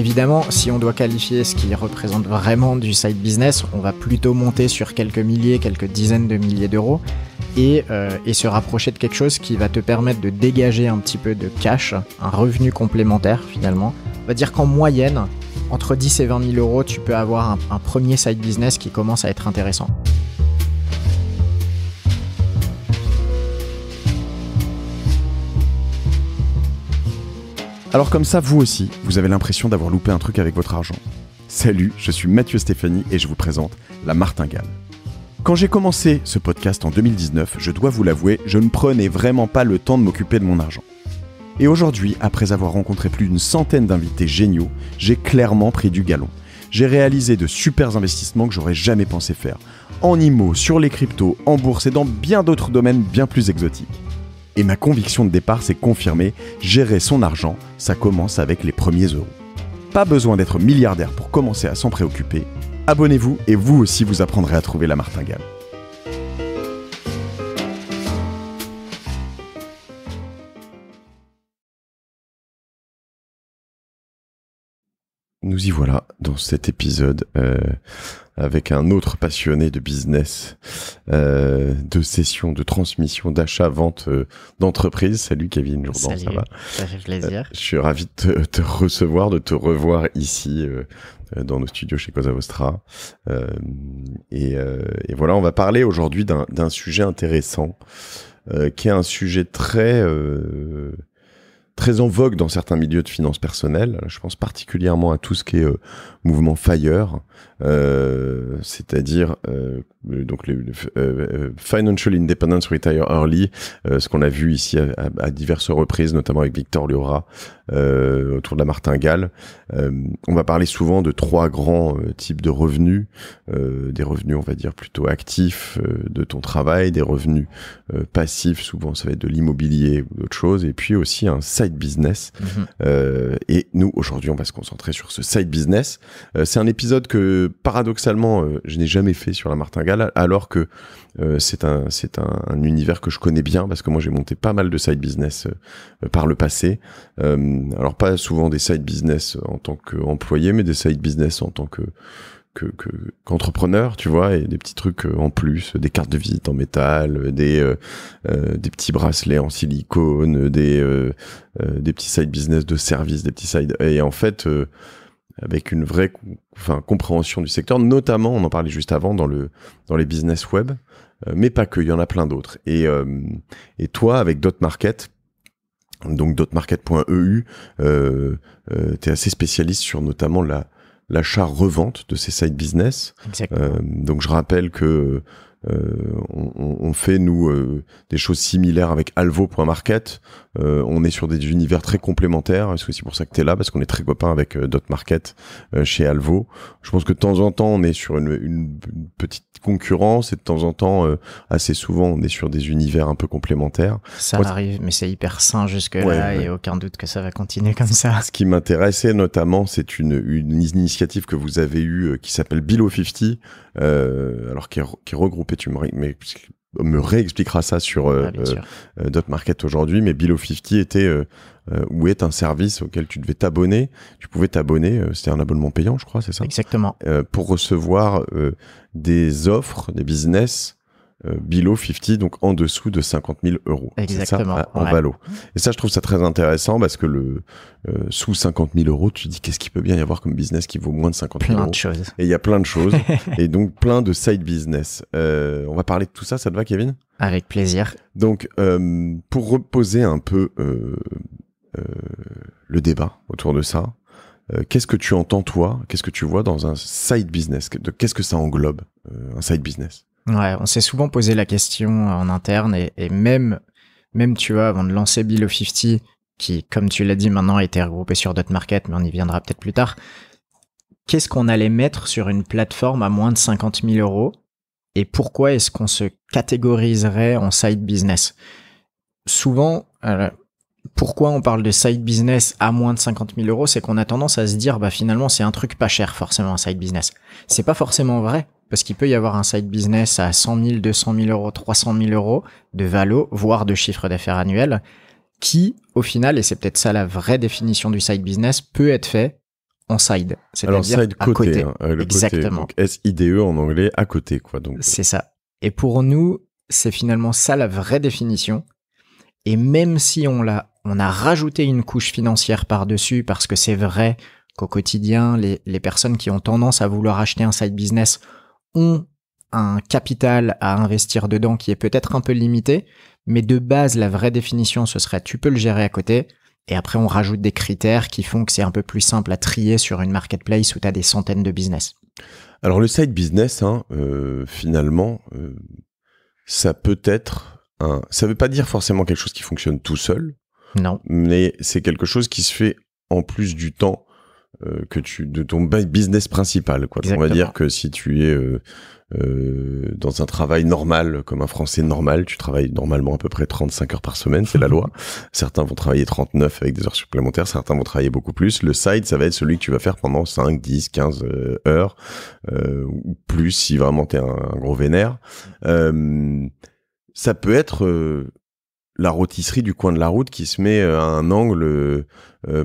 Évidemment, si on doit qualifier ce qui représente vraiment du side business, on va plutôt monter sur quelques milliers, quelques dizaines de milliers d'euros euh, et, se rapprocher de quelque chose qui va te permettre de dégager un petit peu de cash, un revenu complémentaire finalement. On va dire qu'en moyenne, entre 10 et 20 000 euros, tu peux avoir un premier side business qui commence à être intéressant. Alors comme ça, vous aussi, vous avez l'impression d'avoir loupé un truc avec votre argent. Salut, je suis Mathieu Stéphanie et je vous présente La Martingale. Quand j'ai commencé ce podcast en 2019, je dois vous l'avouer, je ne prenais vraiment pas le temps de m'occuper de mon argent. Et aujourd'hui, après avoir rencontré plus d'une centaine d'invités géniaux, j'ai clairement pris du galon. J'ai réalisé de super investissements que j'aurais jamais pensé faire. En IMO, sur les cryptos, en bourse et dans bien d'autres domaines bien plus exotiques. Et ma conviction de départ s'est confirmée, gérer son argent, ça commence avec les premiers euros. Pas besoin d'être milliardaire pour commencer à s'en préoccuper. Abonnez-vous et vous aussi vous apprendrez à trouver la martingale. Nous y voilà dans cet épisode. Euh, avec un autre passionné de business, euh, de session, de transmission, d'achat, vente euh, d'entreprise. Salut Kevin Jourdan, ça va Ça fait plaisir. Euh, je suis ravi de te, recevoir, de te revoir ici dans nos studios chez Cosa Vostra. Et, et, voilà, on va parler aujourd'hui d'un sujet intéressant qui est un sujet très très en vogue dans certains milieux de finances personnelles. Je pense particulièrement à tout ce qui est euh, mouvement FIRE, euh, c'est-à-dire euh, euh, donc les, euh, euh, Financial Independence Retire Early, ce qu'on a vu ici à, diverses reprises, notamment avec Victor Liora autour de la martingale. on va parler souvent de trois grands types de revenus, des revenus on va dire plutôt actifs de ton travail, des revenus passifs, souvent ça va être de l'immobilier ou d'autres choses, et puis aussi un side business. Mhm. et nous aujourd'hui on va se concentrer sur ce side business. C'est un épisode que paradoxalement je n'ai jamais fait sur la martingale alors que euh, c'est un, c'est un, univers que je connais bien parce que moi j'ai monté pas mal de side business euh, euh, par le passé. alors pas souvent des side business en tant qu'employé, mais des side business en tant que qu'entrepreneur, tu vois, et des petits trucs en plus, des cartes de visite en métal, des des petits bracelets en silicone, des des petits side business de service, des petits side et en fait avec une vraie enfin, compréhension du secteur, notamment, on en parlait juste avant, dans, le, dans les business web, euh, mais pas que, il y en a plein d'autres. Et, euh, et toi, avec Dotmarket, donc dotmarket.eu, euh, euh, tu es assez spécialiste sur notamment la l'achat-revente de ces side business. Euh, donc je rappelle que euh, on, fait nous euh, des choses similaires avec Alvo.market. Euh, on est sur des univers très complémentaires. C'est aussi pour ça que tu là parce qu'on est très copains avec d'autres Market chez Alvo. Je pense que de temps en temps on est sur une, petite concurrence et de temps en temps assez souvent on est sur des univers un peu complémentaires. Ça arrive, mais c'est hyper sain jusque là et aucun doute que ça va continuer comme ça. Ce qui m'intéressait notamment, c'est une, une initiative que vous avez eue qui s'appelle bilo 50 euh, alors qui est, regroupé, tu me, réexpliqueras me ça sur euh, ah, euh, euh Market aujourd'hui, mais Below 50 était est un service auquel tu devais t'abonner. Tu pouvais t'abonner, c'était un abonnement payant, je crois, c'est ça Exactement. pour recevoir des offres, des business euh, below 50, donc en dessous de 50 000 euros. Exactement. en ouais. Et ça, je trouve ça très intéressant parce que le euh, sous 50 000 euros, tu dis qu'est-ce qu'il peut bien y avoir comme business qui vaut moins de 50 000 euros. Plein de choses. Et il y a plein de choses. et donc plein de side business. Euh, on va parler de tout ça, ça te va, Kevin Avec plaisir. Donc, pour reposer un peu le débat autour de ça, qu'est-ce que tu entends toi Qu'est-ce que tu vois dans un side business Qu'est-ce que ça englobe, un side business on s'est souvent posé la question euh, en interne et, même, même, tu vois, avant de lancer of 50, qui, comme tu l'as dit, maintenant a été regroupé sur DotMarket, mais on y viendra peut-être plus tard. Qu'est-ce qu'on allait mettre sur une plateforme à moins de 50 000 euros et pourquoi est-ce qu'on se catégoriserait en side business Souvent, euh, pourquoi on parle de side business à moins de 50 000 euros, c'est qu'on a tendance à se dire, bah finalement, c'est un truc pas cher forcément un side business. C'est pas forcément vrai parce qu'il peut y avoir un side business à 100 000, 200 000 euros, 300 000 euros de valo, voire de chiffre d'affaires annuel, qui, au final, et c'est peut-être ça la vraie définition du side business, peut être fait en side, c'est-à-dire à hein, euh, côté. Exactement. donc S-I-D-E en anglais, à côté, quoi. Donc. Euh. C'est ça. Et pour nous, c'est finalement ça la vraie définition. Et même si on l'a, on a rajouté une couche financière par-dessus, parce que c'est vrai qu'au quotidien, les, les personnes qui ont tendance à vouloir acheter un side business ont un capital à investir dedans qui est peut-être un peu limité, mais de base, la vraie définition, ce serait tu peux le gérer à côté. Et après, on rajoute des critères qui font que c'est un peu plus simple à trier sur une marketplace où tu as des centaines de business. Alors, le side business, hein, euh, finalement, euh, ça peut être un. Ça ne veut pas dire forcément quelque chose qui fonctionne tout seul. Non. Mais c'est quelque chose qui se fait en plus du temps euh, que tu de ton business principal quoi. On va dire que si tu es euh, euh, dans un travail normal comme un français normal, tu travailles normalement à peu près 35 heures par semaine, c'est la loi. Certains vont travailler 39 avec des heures supplémentaires, certains vont travailler beaucoup plus. Le side, ça va être celui que tu vas faire pendant 5, 10, 15 heures euh, ou plus si vraiment tu un, gros vénère. Euh, ça peut être la rôtisserie du coin de la route qui se met à un angle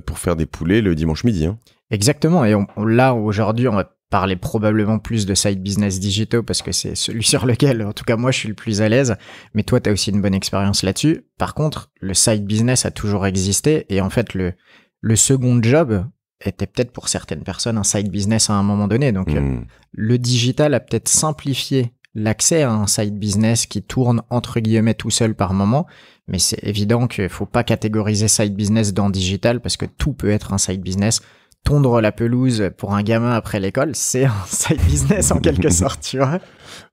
pour faire des poulets le dimanche midi. Hein. Exactement. Et là, aujourd'hui, on va parler probablement plus de side business digitaux parce que c'est celui sur lequel, en tout cas, moi, je suis le plus à l'aise. Mais toi, tu as aussi une bonne expérience là-dessus. Par contre, le side business a toujours existé. Et en fait, le, le second job était peut-être pour certaines personnes un side business à un moment donné. Donc, euh, hmm. le digital a peut-être simplifié l'accès à un side business qui tourne entre guillemets tout seul par moment. Mais c'est évident qu'il faut pas catégoriser side business dans digital parce que tout peut être un side business tondre la pelouse pour un gamin après l'école, c'est un side business en quelque sorte, tu vois.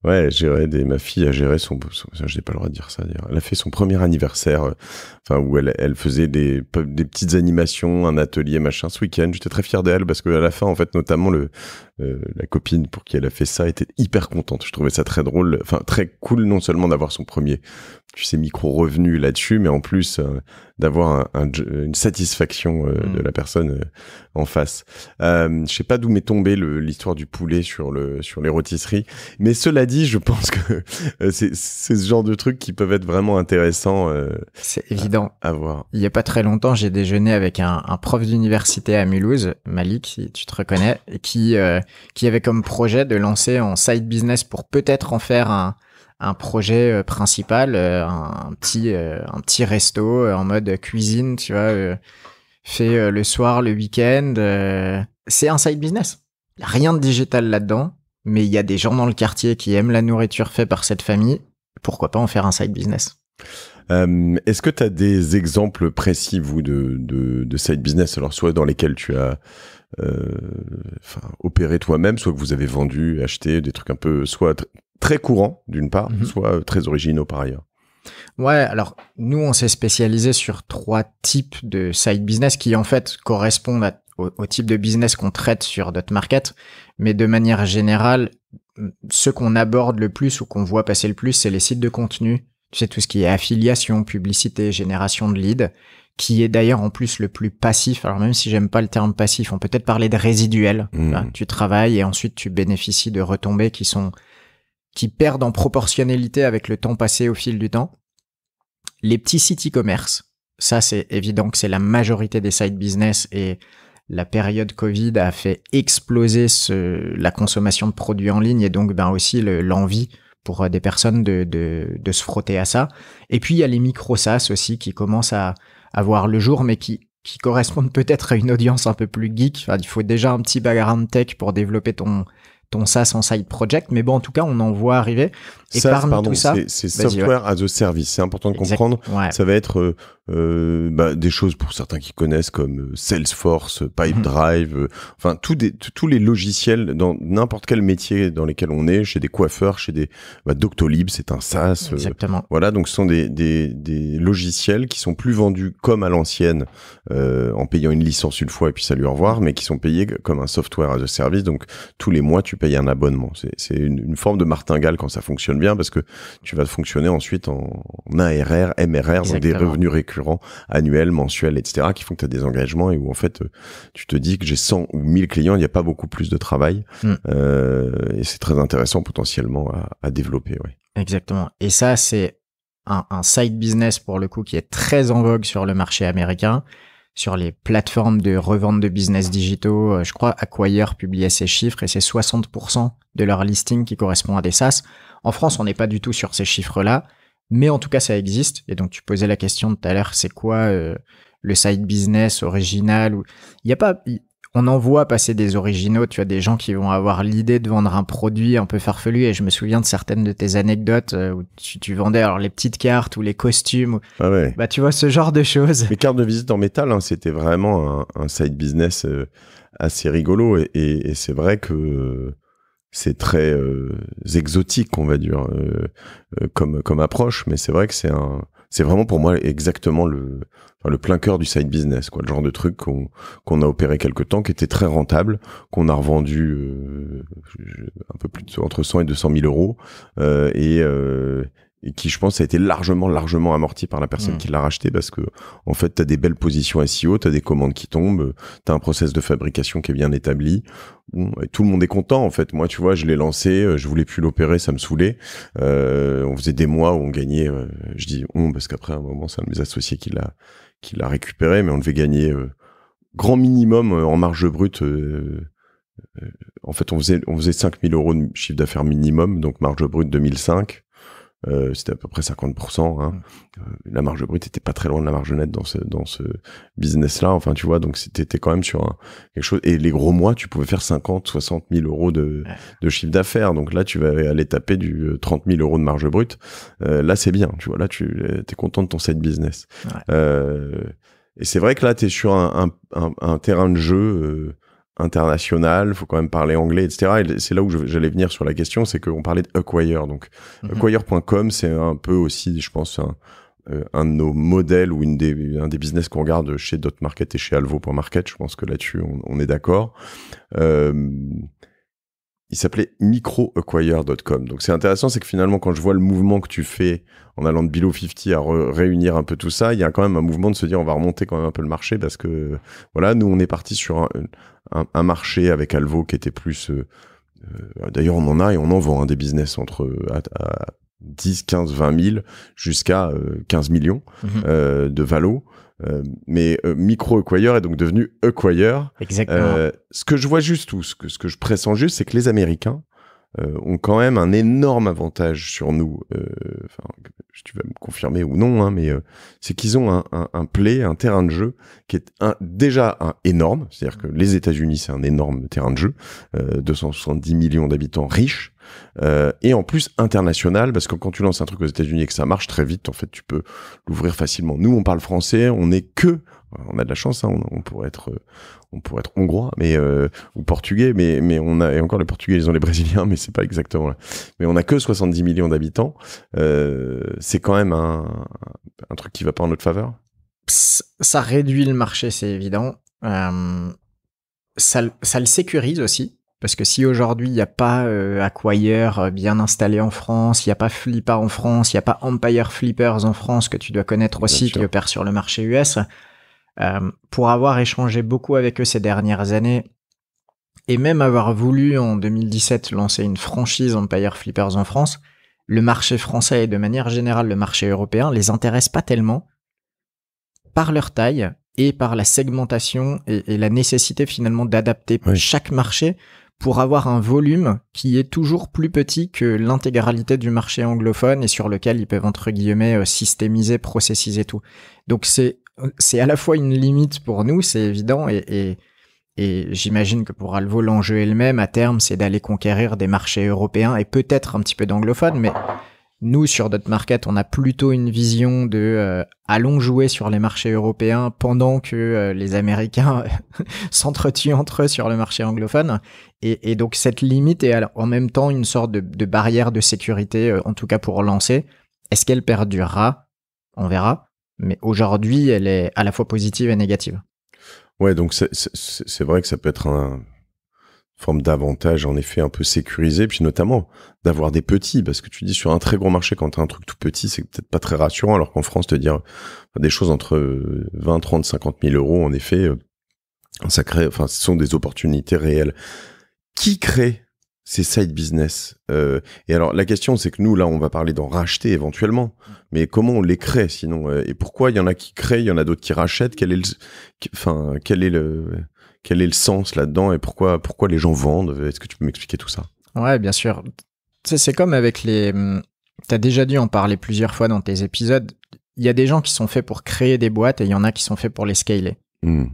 Ouais, gérer des, ma fille a géré son, Je n'ai pas le droit de dire ça, elle a fait son premier anniversaire, euh, enfin, où elle, faisait des, des petites animations, un atelier, machin, ce week-end. J'étais très fier d'elle parce que à la fin, en fait, notamment le, euh, la copine pour qui elle a fait ça était hyper contente. Je trouvais ça très drôle, enfin très cool non seulement d'avoir son premier, tu sais, micro revenu là-dessus, mais en plus euh, d'avoir une satisfaction euh, de mm. la personne en face. je sais pas d'où m'est tombée l'histoire du poulet sur le sur les rôtisseries, mais cela dit, je pense que c'est ce genre de trucs qui peuvent être vraiment intéressants. c'est évident. À, voir. Il y a pas très longtemps, j'ai déjeuné avec un, prof d'université à Mulhouse, Malik, si tu te reconnais, qui qui avait comme projet de lancer en side business pour peut-être en faire un, projet euh, principal, euh, un, petit, euh, un petit resto en mode cuisine, tu vois, fait le soir, le week-end. c'est un side business. rien de digital là-dedans, mais il y a des gens dans le quartier qui aiment la nourriture faite par cette famille. Pourquoi pas en faire un side business Est-ce que tu as des exemples précis, vous, de, de, de side business, alors soit dans lesquels tu as euh, enfin, opérer toi-même, soit que vous avez vendu, acheté des trucs un peu, soit très courants d'une part, mhm. soit euh, très originaux par ailleurs. Ouais, alors nous, on s'est spécialisé sur trois types de side business qui en fait correspondent au, type de business qu'on traite sur DotMarket. market, mais de manière générale, ce qu'on aborde le plus ou qu'on voit passer le plus, c'est les sites de contenu. Tu sais, tout ce qui est affiliation, publicité, génération de leads qui est d'ailleurs en plus le plus passif. Alors même si j'aime pas le terme passif, on peut peut-être parler de résiduel. Hmm. tu travailles et ensuite tu bénéficies de retombées qui sont qui perdent en proportionnalité avec le temps passé au fil du temps. Les petits city e-commerce, ça c'est évident que c'est la majorité des side business et la période Covid a fait exploser ce, la consommation de produits en ligne et donc ben aussi l'envie pour euh, des personnes de, de, de, se frotter à ça. Et puis il y a les micro SaaS aussi qui commencent à à voir le jour, mais qui, qui correspondent peut-être à une audience un peu plus geek. Enfin, il faut déjà un petit background tech pour développer ton, ton SaaS en side project, mais bon, en tout cas, on en voit arriver. Et parmi tout ça, c'est software as a service. C'est important de comprendre. Ça va être euh, euh, bah, des choses pour certains qui connaissent comme euh, Salesforce, euh, PipeDrive, mhm. enfin tous, tous les logiciels dans n'importe quel métier dans lesquels on est, chez des coiffeurs, chez des bah, Doctolib, c'est un SaaS. Exactement. voilà, donc ce sont des, des, des, logiciels qui sont plus vendus comme à l'ancienne en payant une licence une fois et puis salut au revoir, mais qui sont payés comme un software as a service. Donc tous les mois, tu un abonnement. C'est une, forme de martingale quand ça fonctionne bien parce que tu vas fonctionner ensuite en, ARR, MRR, des revenus récurrents annuels, mensuels, etc. qui font que tu as des engagements et où en fait euh, tu te dis que j'ai 100 ou 1000 clients, il n'y a pas beaucoup plus de travail. Hmm. Euh, et c'est très intéressant potentiellement à, développer. Exactement. Et ça, c'est un, side business pour le coup qui est très en vogue sur le marché américain sur les plateformes de revente de business digitaux. Euh, je crois Acquire publiait ces chiffres et c'est 60% de leur listing qui correspond à des SaaS. En France, on n'est pas du tout sur ces chiffres-là, mais en tout cas, ça existe. Et donc, tu posais la question tout à l'heure, c'est quoi euh, le side business original ou... Il n'y a pas, on en voit passer des originaux, tu as des gens qui vont avoir l'idée de vendre un produit un peu farfelu et je me souviens de certaines de tes anecdotes euh, où tu, vendais alors les petites cartes ou les costumes. Ah Bah tu vois ce genre de choses. Les cartes de visite en métal, hein, c'était vraiment un, side business euh, assez rigolo et, c'est vrai que c'est très euh, exotique, on va dire, comme approche, mais c'est vrai que c'est un c'est vraiment pour moi exactement le, le plein cœur du side business, quoi, le genre de truc qu'on qu'on a opéré quelque temps, qui était très rentable, qu'on a revendu euh, un peu plus de, entre 100 et 200 000 euros, euh, euh, et, qui je pense a été largement largement amorti par la personne mmh. qui l'a racheté parce que en fait tu as des belles positions SEO, tu as des commandes qui tombent, tu as un process de fabrication qui est bien établi tout le monde est content en fait. Moi, tu vois, je l'ai lancé, euh, je voulais plus l'opérer, ça me saoulait. Euh, on faisait des mois où on gagnait, euh, je dis on parce qu'après un moment, c'est un de mes associés qui l'a qui l'a récupéré, mais on devait gagner grand minimum en marge brute. en fait, on faisait on faisait 5000 euros de chiffre d'affaires minimum, donc marge brute 2005. Euh, c'était à peu près 50%. Hein. Euh, la marge brute était pas très loin de la marge nette dans ce, dans ce business-là. Enfin, tu vois, donc c'était quand même sur quelque chose. Et les gros mois, tu pouvais faire 50, 60 000 euros de, de chiffre d'affaires. Donc là, tu vas aller taper du 30 euh, 000 euros de marge brute. là, c'est bien. Tu vois, là, tu es content de ton set business. et c'est vrai que là, tu es sur un, un, terrain de jeu international, faut quand même parler anglais, etc. Et c'est là où j'allais venir sur la question, c'est qu'on parlait d'Acquire. Donc, mm Acquire.com, c'est un peu aussi, je pense, euh, un, de nos modèles ou une des, un des business qu'on regarde chez Market et chez Alvo.market. Je pense que là-dessus, on, est d'accord. Euh, il s'appelait microacquire.com. Donc c'est intéressant, c'est que finalement, quand je vois le mouvement que tu fais en allant de Below 50 à réunir un peu tout ça, il y a quand même un mouvement de se dire on va remonter quand même un peu le marché parce que voilà, nous on est parti sur un, un, marché avec Alvo qui était plus. Euh, euh, d'ailleurs, on en a et on en vend hein, des business entre à, 10, 15, 20 000 jusqu'à 15 euh, millions mhm. de valo. mais micro acquire est donc devenu acquire. Exactement. ce que je vois juste ou ce que, ce que je pressens juste, c'est que les Américains euh, ont quand même un énorme avantage sur nous. Euh, tu vas me confirmer ou non, hein, mais euh, c'est qu'ils ont un, un, play, un terrain de jeu qui est déjà un énorme. C'est-à-dire que les États-Unis, c'est un énorme terrain de jeu, 270 millions d'habitants riches. et en plus international parce que quand tu lances un truc aux États-Unis et que ça marche très vite en fait tu peux l'ouvrir facilement nous on parle français on n'est que on a de la chance, hein, on, pourrait être, euh, on pourrait être hongrois, mais euh, ou portugais, mais mais on a et encore les Portugais, ils ont les Brésiliens, mais c'est pas exactement là. Mais on a que 70 millions d'habitants, euh, c'est quand même un, truc qui va pas en notre faveur. Ça réduit le marché, c'est évident. ça, le sécurise aussi, parce que si aujourd'hui il n'y a pas Acquire bien installé en France, il n'y a pas Flippa en France, il n'y a pas Empire Flippers en France que tu dois connaître aussi, qui opère sur le marché US, euh, pour avoir échangé beaucoup avec eux ces dernières années, et même avoir voulu en 2017 lancer une franchise Empire Flippers en France, le marché français et de manière générale le marché européen les intéresse pas tellement par leur taille et par la segmentation et, la nécessité finalement d'adapter chaque marché pour avoir un volume qui est toujours plus petit que l'intégralité du marché anglophone et sur lequel ils peuvent entre guillemets euh, systémiser, processiser tout. Donc c'est c'est à la fois une limite pour nous, c'est évident, et, j'imagine que pour Alvo, l'enjeu est le même à terme, c'est d'aller conquérir des marchés européens et peut-être un petit peu d'anglophones, mais nous, sur Dot market, on a plutôt une vision de euh, allons jouer sur les marchés européens pendant que euh, les Américains s'entretuent entre eux sur le marché anglophone. Et, donc cette limite est en même temps une sorte de, barrière de sécurité, euh, en tout cas pour lancer. Est-ce qu'elle perdurera On verra mais aujourd'hui, elle est à la fois positive et négative. Ouais, donc c'est vrai que ça peut être un, forme d'avantage en effet un peu sécurisé, puis notamment d'avoir des petits, parce que tu dis sur un très gros marché, quand tu as un truc tout petit, c'est peut-être pas très rassurant, alors qu'en France, te dire des choses entre 20, 30, 50 000 euros, en effet, euh, ça crée, enfin, ce sont des opportunités réelles. Qui crée c'est side business. Euh, et alors la question, c'est que nous là, on va parler d'en racheter éventuellement, mais comment on les crée sinon euh, Et pourquoi il y en a qui créent, il y en a d'autres qui rachètent Quel est le, enfin, quel est le, quel est le sens là-dedans Et pourquoi, pourquoi les gens vendent Est-ce que tu peux m'expliquer tout ça Ouais, bien sûr. C'est comme avec les. Hum, tu as déjà dû en parler plusieurs fois dans tes épisodes. Il y a des gens qui sont faits pour créer des boîtes et il y en a qui sont faits pour les scaler. Hum.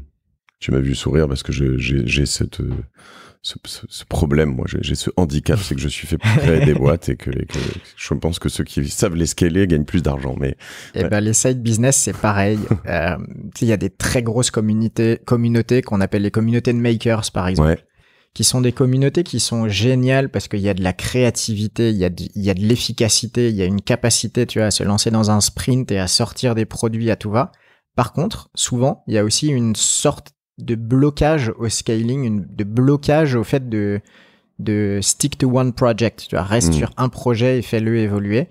Tu m'as vu sourire parce que j'ai cette euh, ce, ce, problème, moi, j'ai ce handicap, c'est que je suis fait pour créer des boîtes et que, je pense que ceux qui savent les scaler gagnent plus d'argent. Mais et eh ben, les side business, c'est pareil. Euh, il y a des très grosses communautés, communautés qu'on appelle les communautés de makers, par exemple. qui sont des communautés qui sont géniales parce qu'il y a de la créativité, il y a de, il y a de l'efficacité, il y a une capacité, tu vois, à se lancer dans un sprint et à sortir des produits à tout va. Par contre, souvent, il y a aussi une sorte de blocage au scaling, de blocage au fait de, de stick to one project. Tu vois, reste hmm. sur un projet et fais-le évoluer.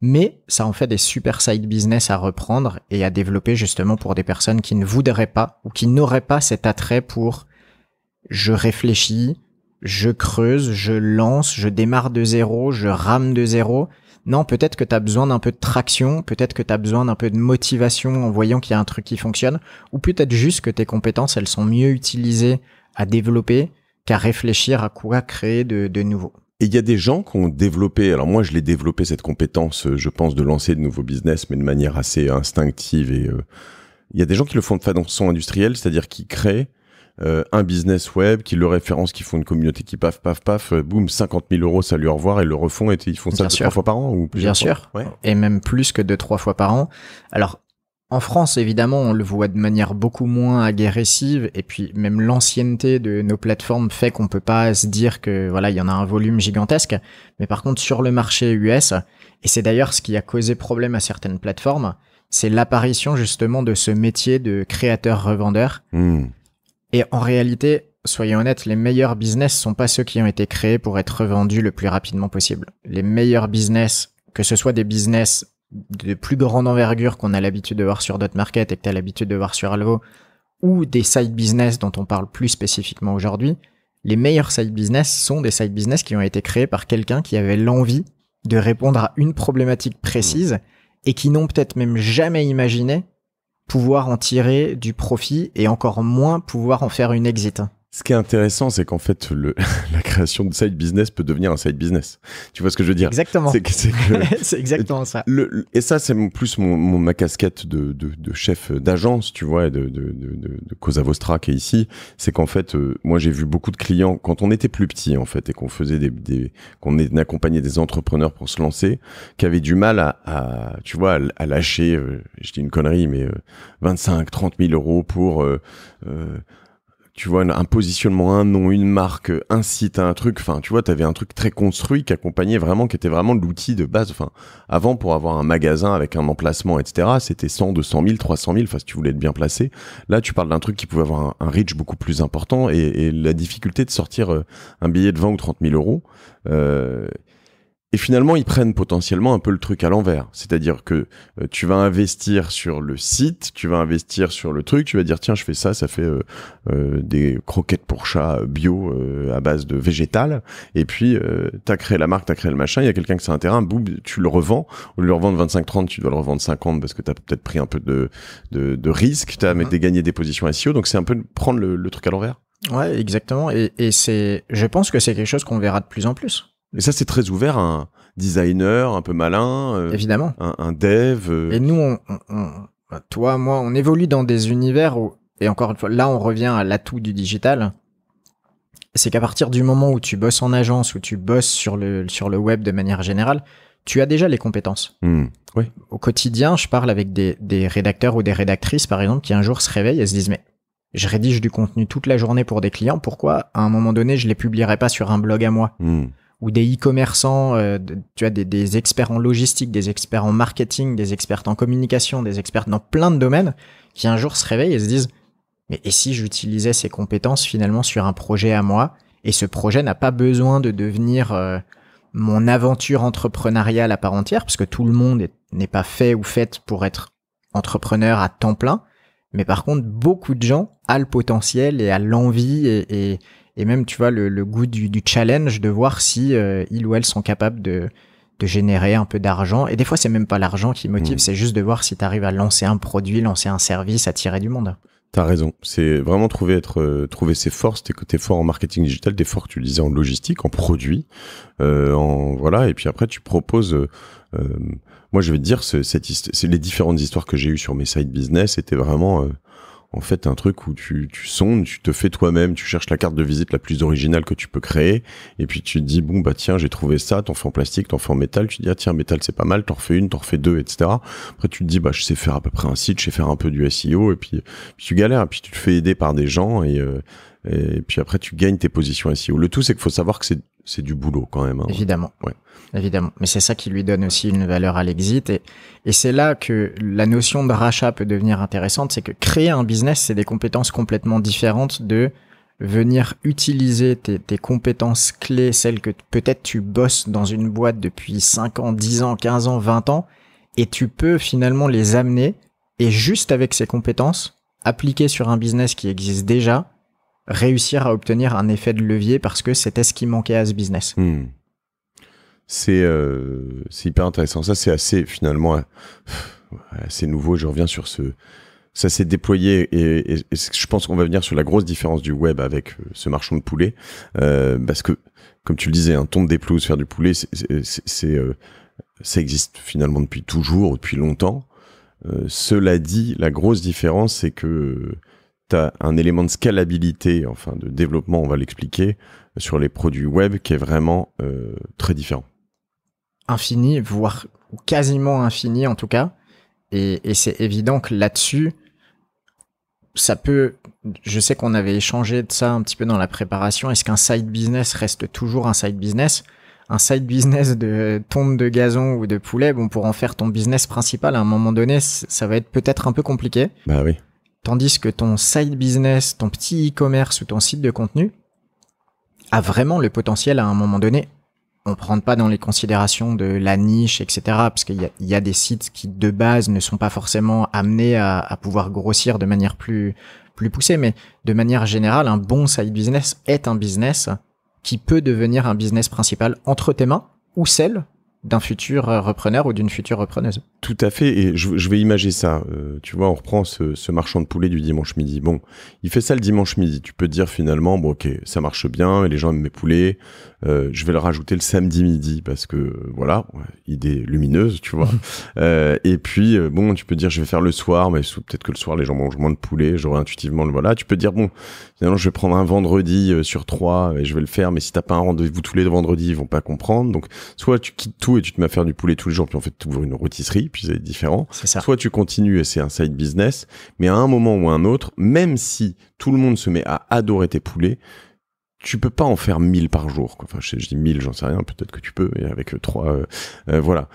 Mais ça en fait des super side business à reprendre et à développer justement pour des personnes qui ne voudraient pas ou qui n'auraient pas cet attrait pour je réfléchis, je creuse, je lance, je démarre de zéro, je rame de zéro non, peut-être que tu as besoin d'un peu de traction, peut-être que tu as besoin d'un peu de motivation en voyant qu'il y a un truc qui fonctionne, ou peut-être juste que tes compétences, elles sont mieux utilisées à développer qu'à réfléchir à quoi créer de, nouveau. Et il y a des gens qui ont développé, alors moi je l'ai développé cette compétence, euh, je pense, de lancer de nouveaux business, mais de manière assez instinctive. Et euh, il y a des gens qui le font de façon industrielle, c'est-à-dire qui créent euh, un business web, qui le référence, qui font une communauté, qui paf, paf, paf, euh, boum, 50 000 euros, ça lui au revoir, et le refont, et ils font ça deux, trois fois par an ou plusieurs Bien sûr, et même plus que deux, trois fois par an. Alors, en France, évidemment, on le voit de manière beaucoup moins agressive, et puis même l'ancienneté de nos plateformes fait qu'on peut pas se dire que voilà, il y en a un volume gigantesque. Mais par contre, sur le marché US, et c'est d'ailleurs ce qui a causé problème à certaines plateformes, c'est l'apparition justement de ce métier de créateur-revendeur. Hmm. Et en réalité, soyons honnêtes, les meilleurs business sont pas ceux qui ont été créés pour être revendus le plus rapidement possible. Les meilleurs business, que ce soit des business de plus grande envergure qu'on a l'habitude de voir sur DotMarket et que tu as l'habitude de voir sur Alvo, ou des side business dont on parle plus spécifiquement aujourd'hui, les meilleurs side business sont des side business qui ont été créés par quelqu'un qui avait l'envie de répondre à une problématique précise et qui n'ont peut-être même jamais imaginé pouvoir en tirer du profit et encore moins pouvoir en faire une exit. Ce qui est intéressant, c'est qu'en fait, le, la création de side business peut devenir un side business. Tu vois ce que je veux dire Exactement. C'est, que... exactement ça. et ça, c'est plus mon, ma casquette de, de, de chef d'agence, tu vois, et de, de, de, Cosa Vostra qui est ici. C'est qu'en fait, euh, moi, j'ai vu beaucoup de clients quand on était plus petit, en fait, et qu'on faisait des, qu'on accompagnait des entrepreneurs pour se lancer, qui avaient du mal à, à tu vois, à, lâcher. Euh, je dis une connerie, mais 25, 30 000 euros pour euh, tu vois, un positionnement, un nom, une marque, un site, un truc. Enfin, tu vois, tu avais un truc très construit qui accompagnait vraiment, qui était vraiment l'outil de base. Enfin, avant, pour avoir un magasin avec un emplacement, etc., c'était 100, 200 000, 300 000. Enfin, si tu voulais être bien placé. Là, tu parles d'un truc qui pouvait avoir un, reach beaucoup plus important et, la difficulté de sortir euh, un billet de 20 ou 30 000 euros. Euh, et finalement, ils prennent potentiellement un peu le truc à l'envers. C'est-à-dire que euh, tu vas investir sur le site, tu vas investir sur le truc, tu vas dire tiens, je fais ça, ça fait euh, euh, des croquettes pour chats bio à base de végétal. Et puis, tu as créé la marque, tu créé le machin, il y a quelqu'un qui s'est un boum, tu le revends. Au lieu de le revendre 25-30, tu dois le revendre 50 parce que tu as peut-être pris un peu de, de, de risque, tu as mm-hmm. gagné des positions SEO. Donc, c'est un peu prendre le, le truc à l'envers. Ouais, exactement. Et, et c'est, je pense que c'est quelque chose qu'on verra de plus en plus. Et ça, c'est très ouvert à un designer un peu malin. Euh, Évidemment. Un, dev. Euh. Et nous, on, bah, toi, moi, on évolue dans des univers où, et encore une fois, là, on revient à l'atout du digital. C'est qu'à partir du moment où tu bosses en agence, où tu bosses sur le, sur le web de manière générale, tu as déjà les compétences. Hmm. oui. Au quotidien, je parle avec des, rédacteurs ou des rédactrices, par exemple, qui un jour se réveillent et se disent, mais je rédige du contenu toute la journée pour des clients, pourquoi à un moment donné je les publierai pas sur un blog à moi hmm ou des e-commerçants, euh, tu as des, experts en logistique, des experts en marketing, des experts en communication, des experts dans plein de domaines qui un jour se réveillent et se disent mais et si j'utilisais ces compétences finalement sur un projet à moi et ce projet n'a pas besoin de devenir euh, mon aventure entrepreneuriale à part entière parce que tout le monde n'est pas fait ou faite pour être entrepreneur à temps plein. Mais par contre, beaucoup de gens ont le potentiel et ont l'envie et, et même tu vois le, goût du, challenge de voir si euh, ils ou elles sont capables de, générer un peu d'argent et des fois c'est même pas l'argent qui motive mm. c'est juste de voir si tu arrives à lancer un produit lancer un service attirer du monde T'as raison. C'est vraiment trouver être euh, ses forces, tes, côté forts en marketing digital, tes forces tu disais en logistique, en produit, euh, en voilà. Et puis après, tu proposes. moi, je vais te dire, cette les différentes histoires que j'ai eues sur mes sites business étaient vraiment en fait un truc où tu, tu sondes, tu te fais toi-même, tu cherches la carte de visite la plus originale que tu peux créer, et puis tu te dis bon bah tiens j'ai trouvé ça, t'en fais en plastique, t'en fais en métal, tu te dis ah tiens métal c'est pas mal, t'en refais une, t'en refais deux, etc. Après tu te dis bah je sais faire à peu près un site, je sais faire un peu du SEO, et puis, tu galères, puis tu te fais aider par des gens et euh, et puis après tu gagnes tes positions SEO. Le tout c'est qu'il faut savoir que c'est c'est du boulot quand même. Hein. évidemment. Évidemment. Mais c'est ça qui lui donne aussi une valeur à l'exit. Et, et c'est là que la notion de rachat peut devenir intéressante. C'est que créer un business, c'est des compétences complètement différentes de venir utiliser tes, tes compétences clés, celles que peut-être tu bosses dans une boîte depuis 5 ans, 10 ans, 15 ans, 20 ans, et tu peux finalement les amener et juste avec ces compétences, appliquer sur un business qui existe déjà, réussir à obtenir un effet de levier parce que c'était ce qui manquait à ce business. Hmm. Euh, c'est hyper intéressant. Ça, c'est assez finalement euh, assez nouveau. Je reviens sur ce. Ça s'est déployé et, je pense qu'on va venir sur la grosse différence du web avec euh, ce marchand de poulet. parce que, comme tu le disais, un tombe des pelouses, faire du poulet, c'est ça existe finalement depuis toujours, depuis longtemps. cela dit, la grosse différence, c'est que un élément de scalabilité, enfin de développement, on va l'expliquer, sur les produits web qui est vraiment euh, très différent. Infini, voire quasiment infini en tout cas. Et, c'est évident que là-dessus, ça peut. Je sais qu'on avait échangé de ça un petit peu dans la préparation. Est-ce qu'un side business reste toujours un side business Un side business de tombe de gazon ou de poulet, bon, pour en faire ton business principal, à un moment donné, ça va être peut-être un peu compliqué. Bah oui. Tandis que ton side business, ton petit e-commerce ou ton site de contenu a vraiment le potentiel à un moment donné. On ne prend pas dans les considérations de la niche, etc. Parce qu'il y, a des sites qui, de base, ne sont pas forcément amenés à, pouvoir grossir de manière plus, plus poussée. Mais de manière générale, un bon side business est un business qui peut devenir un business principal entre tes mains ou celles, d'un futur euh, repreneur ou d'une future repreneuse. Tout à fait, et je, vais imaginer ça. Euh, tu vois, on reprend ce, marchand de poulet du dimanche midi. Bon, il fait ça le dimanche midi. Tu peux te dire finalement, bon ok, ça marche bien, les gens aiment mes poulets. Euh, je vais le rajouter le samedi midi parce que voilà, idée lumineuse, tu vois. et puis bon, tu peux dire, je vais faire le soir, mais peut-être que le soir les gens mangent moins de poulet. J'aurais intuitivement le voilà. Tu peux dire bon, finalement je vais prendre un vendredi sur trois et je vais le faire. Mais si t'as pas un rendez-vous tous les vendredis, ils vont pas comprendre. Donc soit tu quittes tout et tu te mets à faire du poulet tous les jours, puis en fait, tu ouvres une rôtisserie, puis c'est différent. Soit tu continues et c'est un side business, mais à un moment ou à un autre, même si tout le monde se met à adorer tes poulets, tu peux pas en faire 1000 par jour. Enfin, je, dis 1000, j'en sais rien, peut-être que tu peux, et avec 3, euh, euh, euh, voilà.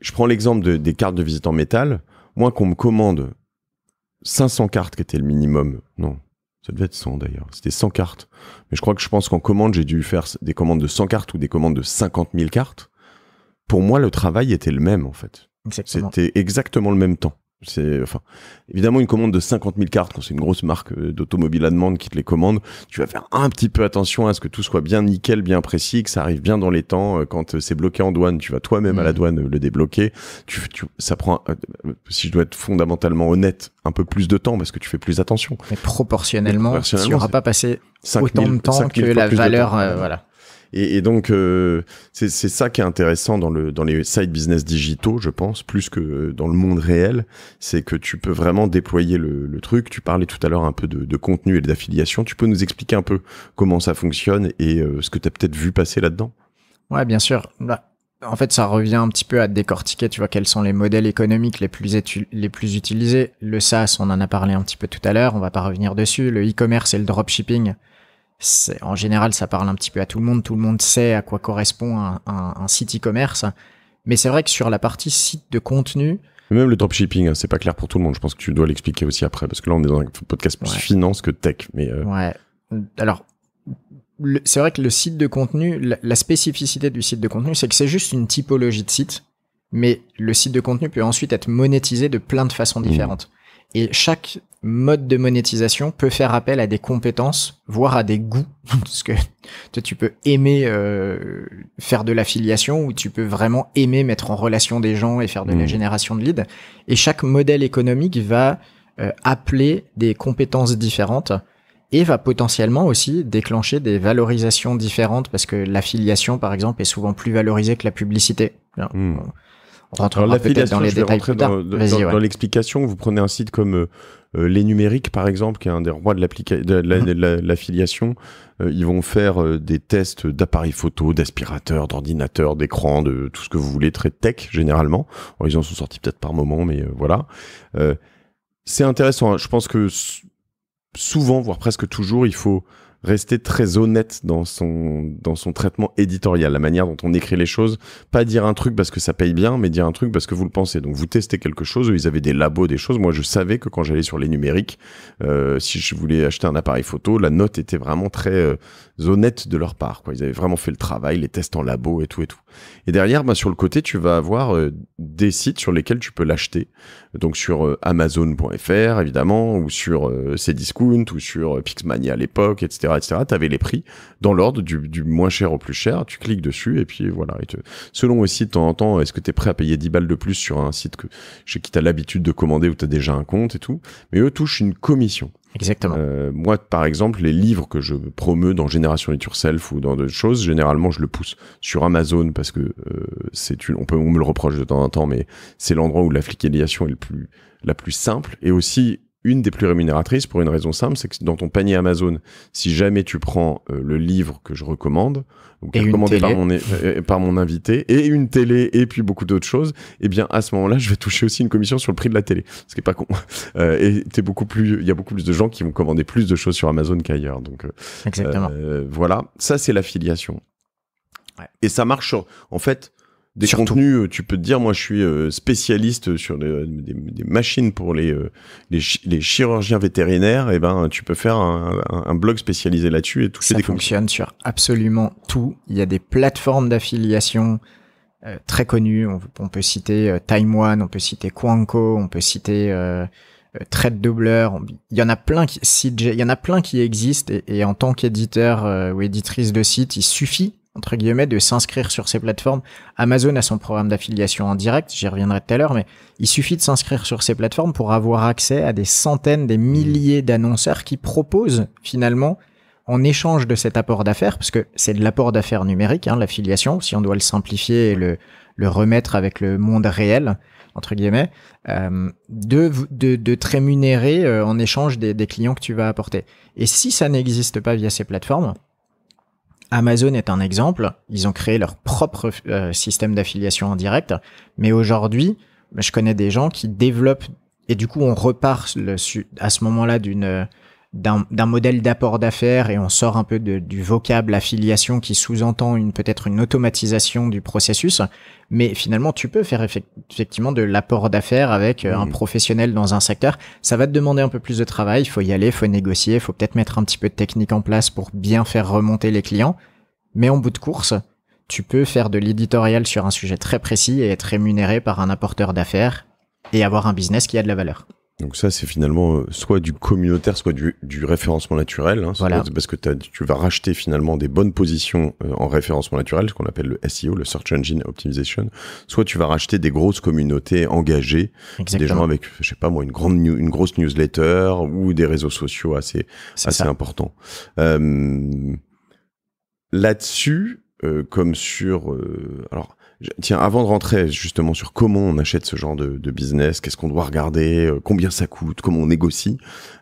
Je prends l'exemple des cartes de visite en métal. Moi, qu'on me commande 500 cartes, qui était le minimum, non, ça devait être 100 d'ailleurs. C'était 100 cartes. Mais je crois que je pense qu'en commande, j'ai dû faire des commandes de 100 cartes ou des commandes de 50 000 cartes pour moi, le travail était le même, en fait. C'était exactement le même temps. C'est enfin évidemment une commande de 50 000 cartes quand c'est une grosse marque euh, d'automobile à demande qui te les commande. Tu vas faire un petit peu attention à ce que tout soit bien nickel, bien précis, que ça arrive bien dans les temps. Euh, quand euh, c'est bloqué en douane, tu vas toi-même à la mm. douane le débloquer. Tu, ça prend, si je dois être fondamentalement honnête, un peu plus de temps parce que tu fais plus attention. Mais proportionnellement, tu n'auras pas passé autant de temps que la valeur, voilà. Et, donc, euh, c'est ça qui est intéressant dans, les side business digitaux, je pense, plus que dans le monde réel, c'est que tu peux vraiment déployer le, truc. Tu parlais tout à l'heure un peu de, contenu et d'affiliation. Tu peux nous expliquer un peu comment ça fonctionne et euh, ce que tu as peut-être vu passer là-dedans Ouais, bien sûr. Bah, en fait, ça revient un petit peu à décortiquer, tu vois, quels sont les modèles économiques les plus, les plus utilisés. Le SaaS, on en a parlé un petit peu tout à l'heure, on va pas revenir dessus. Le e-commerce et le dropshipping, en général, ça parle un petit peu à tout le monde. Tout le monde sait à quoi correspond un, site e-commerce. Mais c'est vrai que sur la partie site de contenu, même le dropshipping, hein, c'est pas clair pour tout le monde. Je pense que tu dois l'expliquer aussi après, parce que là, on est dans un podcast plus finance que tech. Mais euh, ouais. Alors, c'est vrai que le site de contenu, la, spécificité du site de contenu, c'est que c'est juste une typologie de site, mais le site de contenu peut ensuite être monétisé de plein de façons mmh. différentes. Et chaque mode de monétisation peut faire appel à des compétences, voire à des goûts, parce que toi, tu peux aimer euh, faire de l'affiliation ou tu peux vraiment aimer mettre en relation des gens et faire de la mm. génération de leads. Et chaque modèle économique va euh, appeler des compétences différentes et va potentiellement aussi déclencher des valorisations différentes parce que l'affiliation, par exemple, est souvent plus valorisée que la publicité. Mm. Alors dans les rentrer dans, l'explication. Vous prenez un site comme euh, Les Numériques, par exemple, qui est un des rois de mhm. l'affiliation. de euh, ils vont faire euh, des tests d'appareils photo, d'aspirateurs, d'ordinateurs, d'écrans, de tout ce que vous voulez, très tech, généralement. ils en sont sortis peut-être par moment, mais voilà. c'est intéressant. Hein. Je pense que souvent, voire presque toujours, il faut rester très honnête dans son, dans son traitement éditorial, la manière dont on écrit les choses. Pas dire un truc parce que ça paye bien, mais dire un truc parce que vous le pensez. Donc vous testez quelque chose, ils avaient des labos, des choses. Moi, je savais que quand j'allais sur les numériques, euh, si je voulais acheter un appareil photo, la note était vraiment très euh, honnête de leur part. Quoi. Ils avaient vraiment fait le travail, les tests en labo et tout et tout. Et derrière, ben, sur le côté, tu vas avoir euh, des sites sur lesquels tu peux l'acheter. Donc sur Amazon.fr, évidemment, ou sur Cdiscount, ou sur Pixmania à l'époque, etc. Tu avais les prix dans l'ordre du, moins cher au plus cher. Tu cliques dessus et puis voilà. Et Selon aussi de temps en temps, est-ce que tu es prêt à payer 10 balles de plus sur un site que chez qui tu as l'habitude de commander ou tu as déjà un compte et tout. Mais eux touchent une commission. Exactement. Euh, moi, par exemple, les livres que je promeux dans Génération It Self ou dans d'autres choses, généralement, je le pousse sur Amazon parce que euh, c'est une, on peut, on me le reproche de temps en temps, mais c'est l'endroit où la l'application est le la plus simple et aussi une des plus rémunératrices pour une raison simple, c'est que dans ton panier Amazon, si jamais tu prends euh, le livre que je recommande, ou qui par mon, euh, euh, par mon invité, et une télé, et puis beaucoup d'autres choses, eh bien à ce moment-là, je vais toucher aussi une commission sur le prix de la télé, ce qui est pas con. Euh, et t'es beaucoup plus, il y a beaucoup plus de gens qui vont commander plus de choses sur Amazon qu'ailleurs. Donc voilà, ça c'est l'affiliation. Et ça marche. En fait, des contenus, euh, tu peux te dire, moi je suis euh, spécialiste sur euh, des, machines pour les, chirurgiens vétérinaires, et eh ben tu peux faire un, blog spécialisé là-dessus et tout. Ça fonctionne sur absolument tout. Il y a des plateformes d'affiliation très connues. On, peut citer euh, on peut citer Quanco, on peut citer euh, Trade Il y en a plein qui, y en a plein qui existent et en tant qu'éditeur ou éditrice de site, il suffit entre guillemets, de s'inscrire sur ces plateformes. Amazon a son programme d'affiliation en direct, j'y reviendrai tout à l'heure, mais il suffit de s'inscrire sur ces plateformes pour avoir accès à des centaines, des milliers d'annonceurs qui proposent finalement, en échange de cet apport d'affaires, parce que c'est de l'apport d'affaires numérique, hein, l'affiliation, si on doit le simplifier et le, remettre avec le monde réel, entre guillemets, euh, de, de, te rémunérer euh, en échange des clients que tu vas apporter. Et si ça n'existe pas via ces plateformes, Amazon est un exemple. Ils ont créé leur propre euh, système d'affiliation en direct. Mais aujourd'hui, je connais des gens qui développent et du coup, on repart à ce moment-là d'une euh, d'un modèle d'apport d'affaires et on sort un peu du vocable affiliation qui sous-entend une peut-être une automatisation du processus, mais finalement tu peux faire effectivement de l'apport d'affaires avec euh, un professionnel dans un secteur. Ça va te demander un peu plus de travail, il faut y aller, il faut négocier, il faut peut-être mettre un petit peu de technique en place pour bien faire remonter les clients, mais en bout de course, tu peux faire de l'éditorial sur un sujet très précis et être rémunéré par un apporteur d'affaires et avoir un business qui a de la valeur. Donc ça, c'est finalement euh, soit du communautaire, soit du, référencement naturel. Hein, Parce que tu vas racheter finalement des bonnes positions euh, en référencement naturel, ce qu'on appelle le SEO, le Search Engine Optimization. Soit tu vas racheter des grosses communautés engagées, des gens avec, je sais pas moi, une grande, une grosse newsletter ou des réseaux sociaux assez, assez importants. Euh, Là-dessus, euh, comme sur, alors Tiens, avant de rentrer justement sur comment on achète ce genre de, business, qu'est-ce qu'on doit regarder, euh, combien ça coûte, comment on négocie,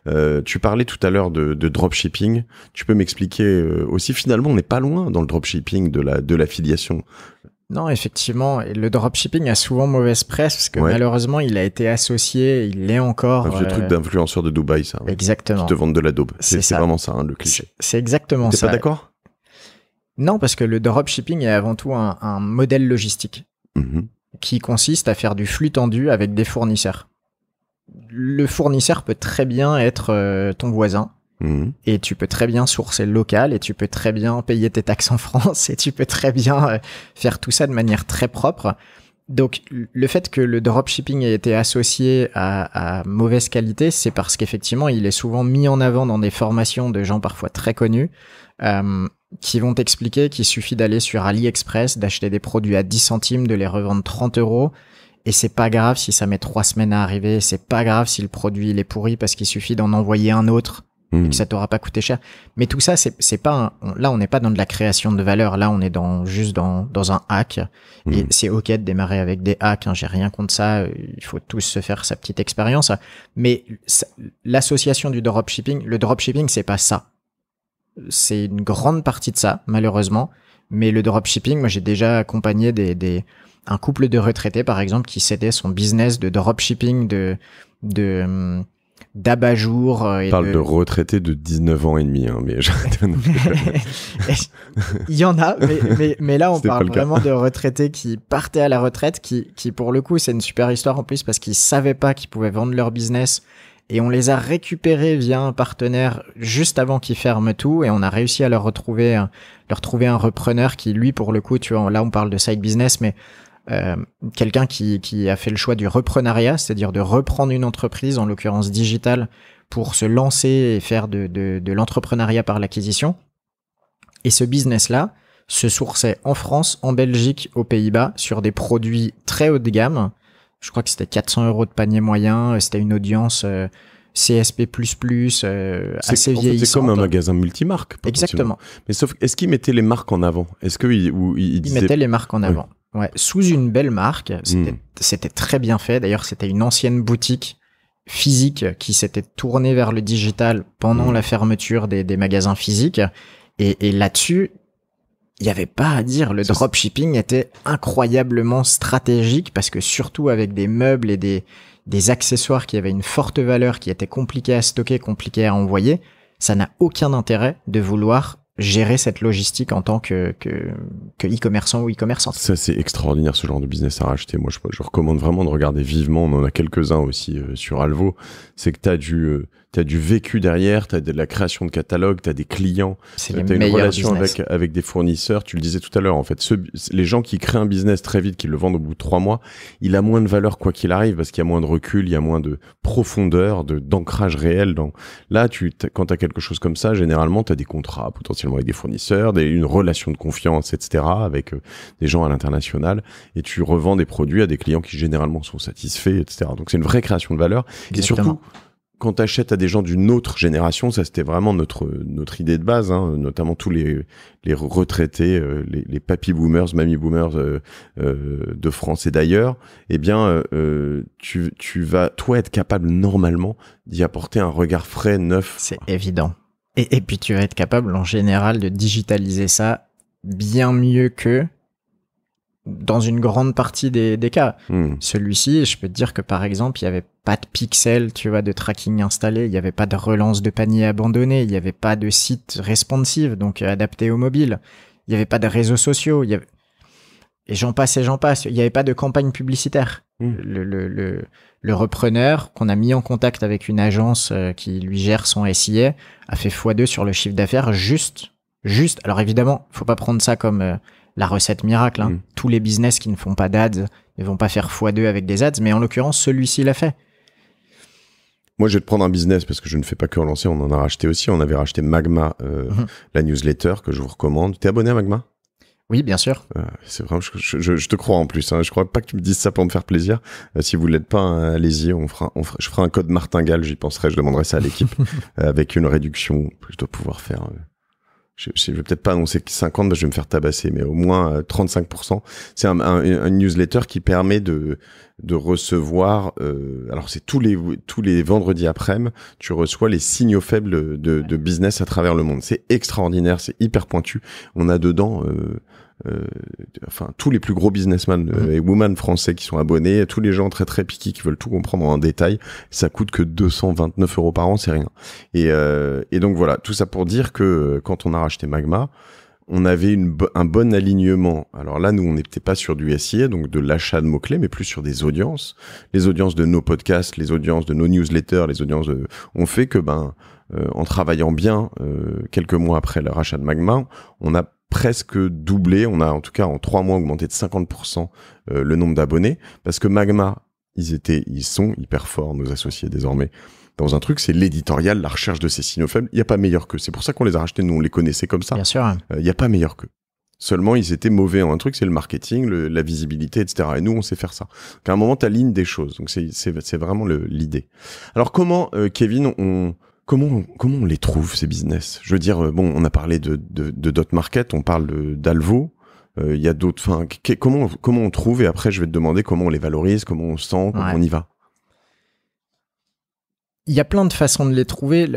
euh, tu parlais tout à l'heure de, dropshipping. Tu peux m'expliquer euh, aussi, finalement, on n'est pas loin dans le dropshipping de la de l'affiliation. Non, effectivement, le dropshipping a souvent mauvaise presse parce que malheureusement, il a été associé, il l'est encore. un ah, le truc d'influenceur de Dubaï, ça. Exactement. Qui te vendent de la daube. C'est vraiment ça, hein, le cliché. C'est exactement ça. T'es pas d'accord non, parce que le dropshipping est avant tout un, modèle logistique mhm. qui consiste à faire du flux tendu avec des fournisseurs. Le fournisseur peut très bien être euh, ton voisin. Mhm. Et tu peux très bien sourcer local, et tu peux très bien payer tes taxes en France, et tu peux très bien euh, faire tout ça de manière très propre. Donc le fait que le dropshipping ait été associé à, mauvaise qualité, c'est parce qu'effectivement il est souvent mis en avant dans des formations de gens parfois très connus. Euh, qui vont t'expliquer qu'il suffit d'aller sur AliExpress, d'acheter des produits à 10 centimes, de les revendre 30 euros. Et c'est pas grave si ça met trois semaines à arriver, c'est pas grave si le produit il est pourri parce qu'il suffit d'en envoyer un autre et hmm. que ça t'aura pas coûté cher. Mais tout ça, c'est pas là on n'est pas dans de la création de valeur, là on est dans juste dans dans un hack. Et hmm. c'est ok de démarrer avec des hacks, hein. j'ai rien contre ça. Il faut tous se faire sa petite expérience. Mais l'association du dropshipping, le dropshipping c'est pas ça c'est une grande partie de ça, malheureusement. Mais le dropshipping, moi j'ai déjà accompagné des, un couple de retraités, par exemple, qui cédait son business de dropshipping, de, de, hum, d'abat-jour. On euh, parle de... retraités de 19 ans et demi, hein, mais Il y en a, mais, là on parle vraiment de retraités qui partaient à la retraite, qui, qui pour le coup c'est une super histoire en plus parce qu'ils ne savaient pas qu'ils pouvaient vendre leur business et on les a récupérés via un partenaire juste avant qu'ils ferme tout et on a réussi à leur retrouver leur trouver un repreneur qui lui pour le coup tu là on parle de side business mais euh, quelqu'un qui, a fait le choix du reprenariat, c'est-à-dire de reprendre une entreprise, en l'occurrence digitale, pour se lancer et faire de, de, de l'entrepreneuriat par l'acquisition. Et ce business-là se sourçait en France, en Belgique, aux Pays-Bas, sur des produits très haut de gamme, je crois que c'était 400 euros de panier moyen, euh, c'était une audience euh, CSP++, euh, assez vieillissante. C'est comme un magasin multimarque. Exactement. Mais sauf, est-ce qu'ils mettaient les marques en avant Est-ce que il, Ils mettaient les marques en avant, ouais. Sous une belle marque, hmm. c'était très bien fait. D'ailleurs, c'était une ancienne boutique physique qui s'était tournée vers le digital pendant hmm. la fermeture des, magasins physiques. Et, et là-dessus, il n'y avait pas à dire. Le dropshipping était incroyablement stratégique parce que surtout avec des meubles et des, des accessoires qui avaient une forte valeur, qui étaient compliqués à stocker, compliqués à envoyer, ça n'a aucun intérêt de vouloir gérer cette logistique en tant que que, e-commerçant ou e-commerçante. Ça c'est extraordinaire ce genre de business à racheter. Moi je, recommande vraiment de regarder vivement. On en a quelques uns aussi euh, sur Alvo. C'est que t'as du euh, tu as du vécu derrière, tu as de la création de catalogue, tu as des clients, tu as une relation avec, avec des fournisseurs. Tu le disais tout à l'heure, en fait, les gens qui créent un business très vite, qui le vendent au bout de trois mois, il a moins de valeur quoi qu'il arrive parce qu'il y a moins de recul, il y a moins de profondeur, de d'ancrage réel. Là, quand tu as quelque chose comme ça, généralement, tu as des contrats potentiellement avec des fournisseurs, des, une relation de confiance, etc., avec euh, des gens à l'international, et tu revends des produits à des clients qui généralement sont satisfaits, etc. Donc c'est une vraie création de valeur. Et surtout, quand tu achètes à des gens d'une autre génération, ça c'était vraiment notre notre idée de base, hein, notamment tous les les retraités, euh, les, les papy boomers, mamie boomers euh, euh, de France et d'ailleurs, eh bien tu tu vas toi être capable normalement d'y apporter un regard frais, neuf. C'est évident. Et, et puis tu vas être capable en général de digitaliser ça bien mieux que dans une grande partie des, cas. Hmm. Celui-ci, je peux te dire que par exemple, il n'y avait pas de pixels, tu vois, de tracking installé, il n'y avait pas de relance de panier abandonné, il n'y avait pas de site responsive, donc euh, adapté au mobile, il n'y avait pas de réseaux sociaux, et j'en passe et j'en passe, il n'y avait pas de campagne publicitaire. Hmm. Le, repreneur qu'on a mis en contact avec une agence euh, qui lui gère son SIA a fait x2 sur le chiffre d'affaires juste, juste. Alors évidemment, faut pas prendre ça comme... Euh, la recette miracle. Hein. Mm. Tous les business qui ne font pas d'ads ne vont pas faire x2 avec des ads, mais en l'occurrence, celui-ci l'a fait. Moi, je vais te prendre un business parce que je ne fais pas que relancer. On en a racheté aussi. On avait racheté Magma, euh, mhm. la newsletter que je vous recommande. T'es abonné à Magma oui, bien sûr. Euh, c'est vrai, je, te crois en plus. Hein. Je crois pas que tu me dises ça pour me faire plaisir. Euh, si vous l'êtes pas, hein, allez-y. On fera, on je ferai un code martingale. J'y penserai. Je demanderai ça à l'équipe avec une réduction. Je dois pouvoir faire je, je vais peut-être pas annoncer 50, je vais me faire tabasser, mais au moins 35%. Euh, c'est un, newsletter qui permet de, de recevoir, euh, alors c'est tous les, tous les vendredis après-midi, tu reçois les signaux faibles de, business à travers le monde. C'est extraordinaire, c'est hyper pointu. On a dedans... Euh, euh, enfin tous les plus gros businessmen euh, mhm. et women français qui sont abonnés, tous les gens très très piqués qui veulent tout comprendre en détail, ça coûte que 229 euros par an, c'est rien. Euh, et, donc voilà, tout ça pour dire que quand on a racheté Magma, on avait un bon alignement. Alors là, nous, on n'était pas sur du SIA, donc de l'achat de mots-clés, mais plus sur des audiences. Les audiences de nos podcasts, les audiences de nos newsletters, les audiences de... On fait que, ben, en travaillant bien, quelques mois après le rachat de Magma, on a presque doublé. On a en tout cas en trois mois augmenté de 50% euh, le nombre d'abonnés parce que Magma, ils étaient, ils sont hyper forts, nos associés désormais. Dans un truc, c'est l'éditorial, la recherche de ces signaux faibles. Il n'y a pas meilleur que C'est pour ça qu'on les a rachetés. Nous, on les connaissait comme ça. Bien sûr. Euh, il n'y a pas meilleur que Seulement, ils étaient mauvais en un truc, c'est le marketing, la visibilité, etc. Et nous, on sait faire ça. Donc, à un moment, tu alignes des choses. Donc, c'est vraiment l'idée. Alors, comment, euh, Kevin, on, Comment, comment on les trouve, ces business Je veux dire, euh, bon, on a parlé de, de, Dot Market, on parle d'Alvo, euh, il y a d'autres... Enfin, comment, comment on trouve Et après, je vais te demander comment on les valorise, comment on sent, comment on y va. Il y a plein de façons de les trouver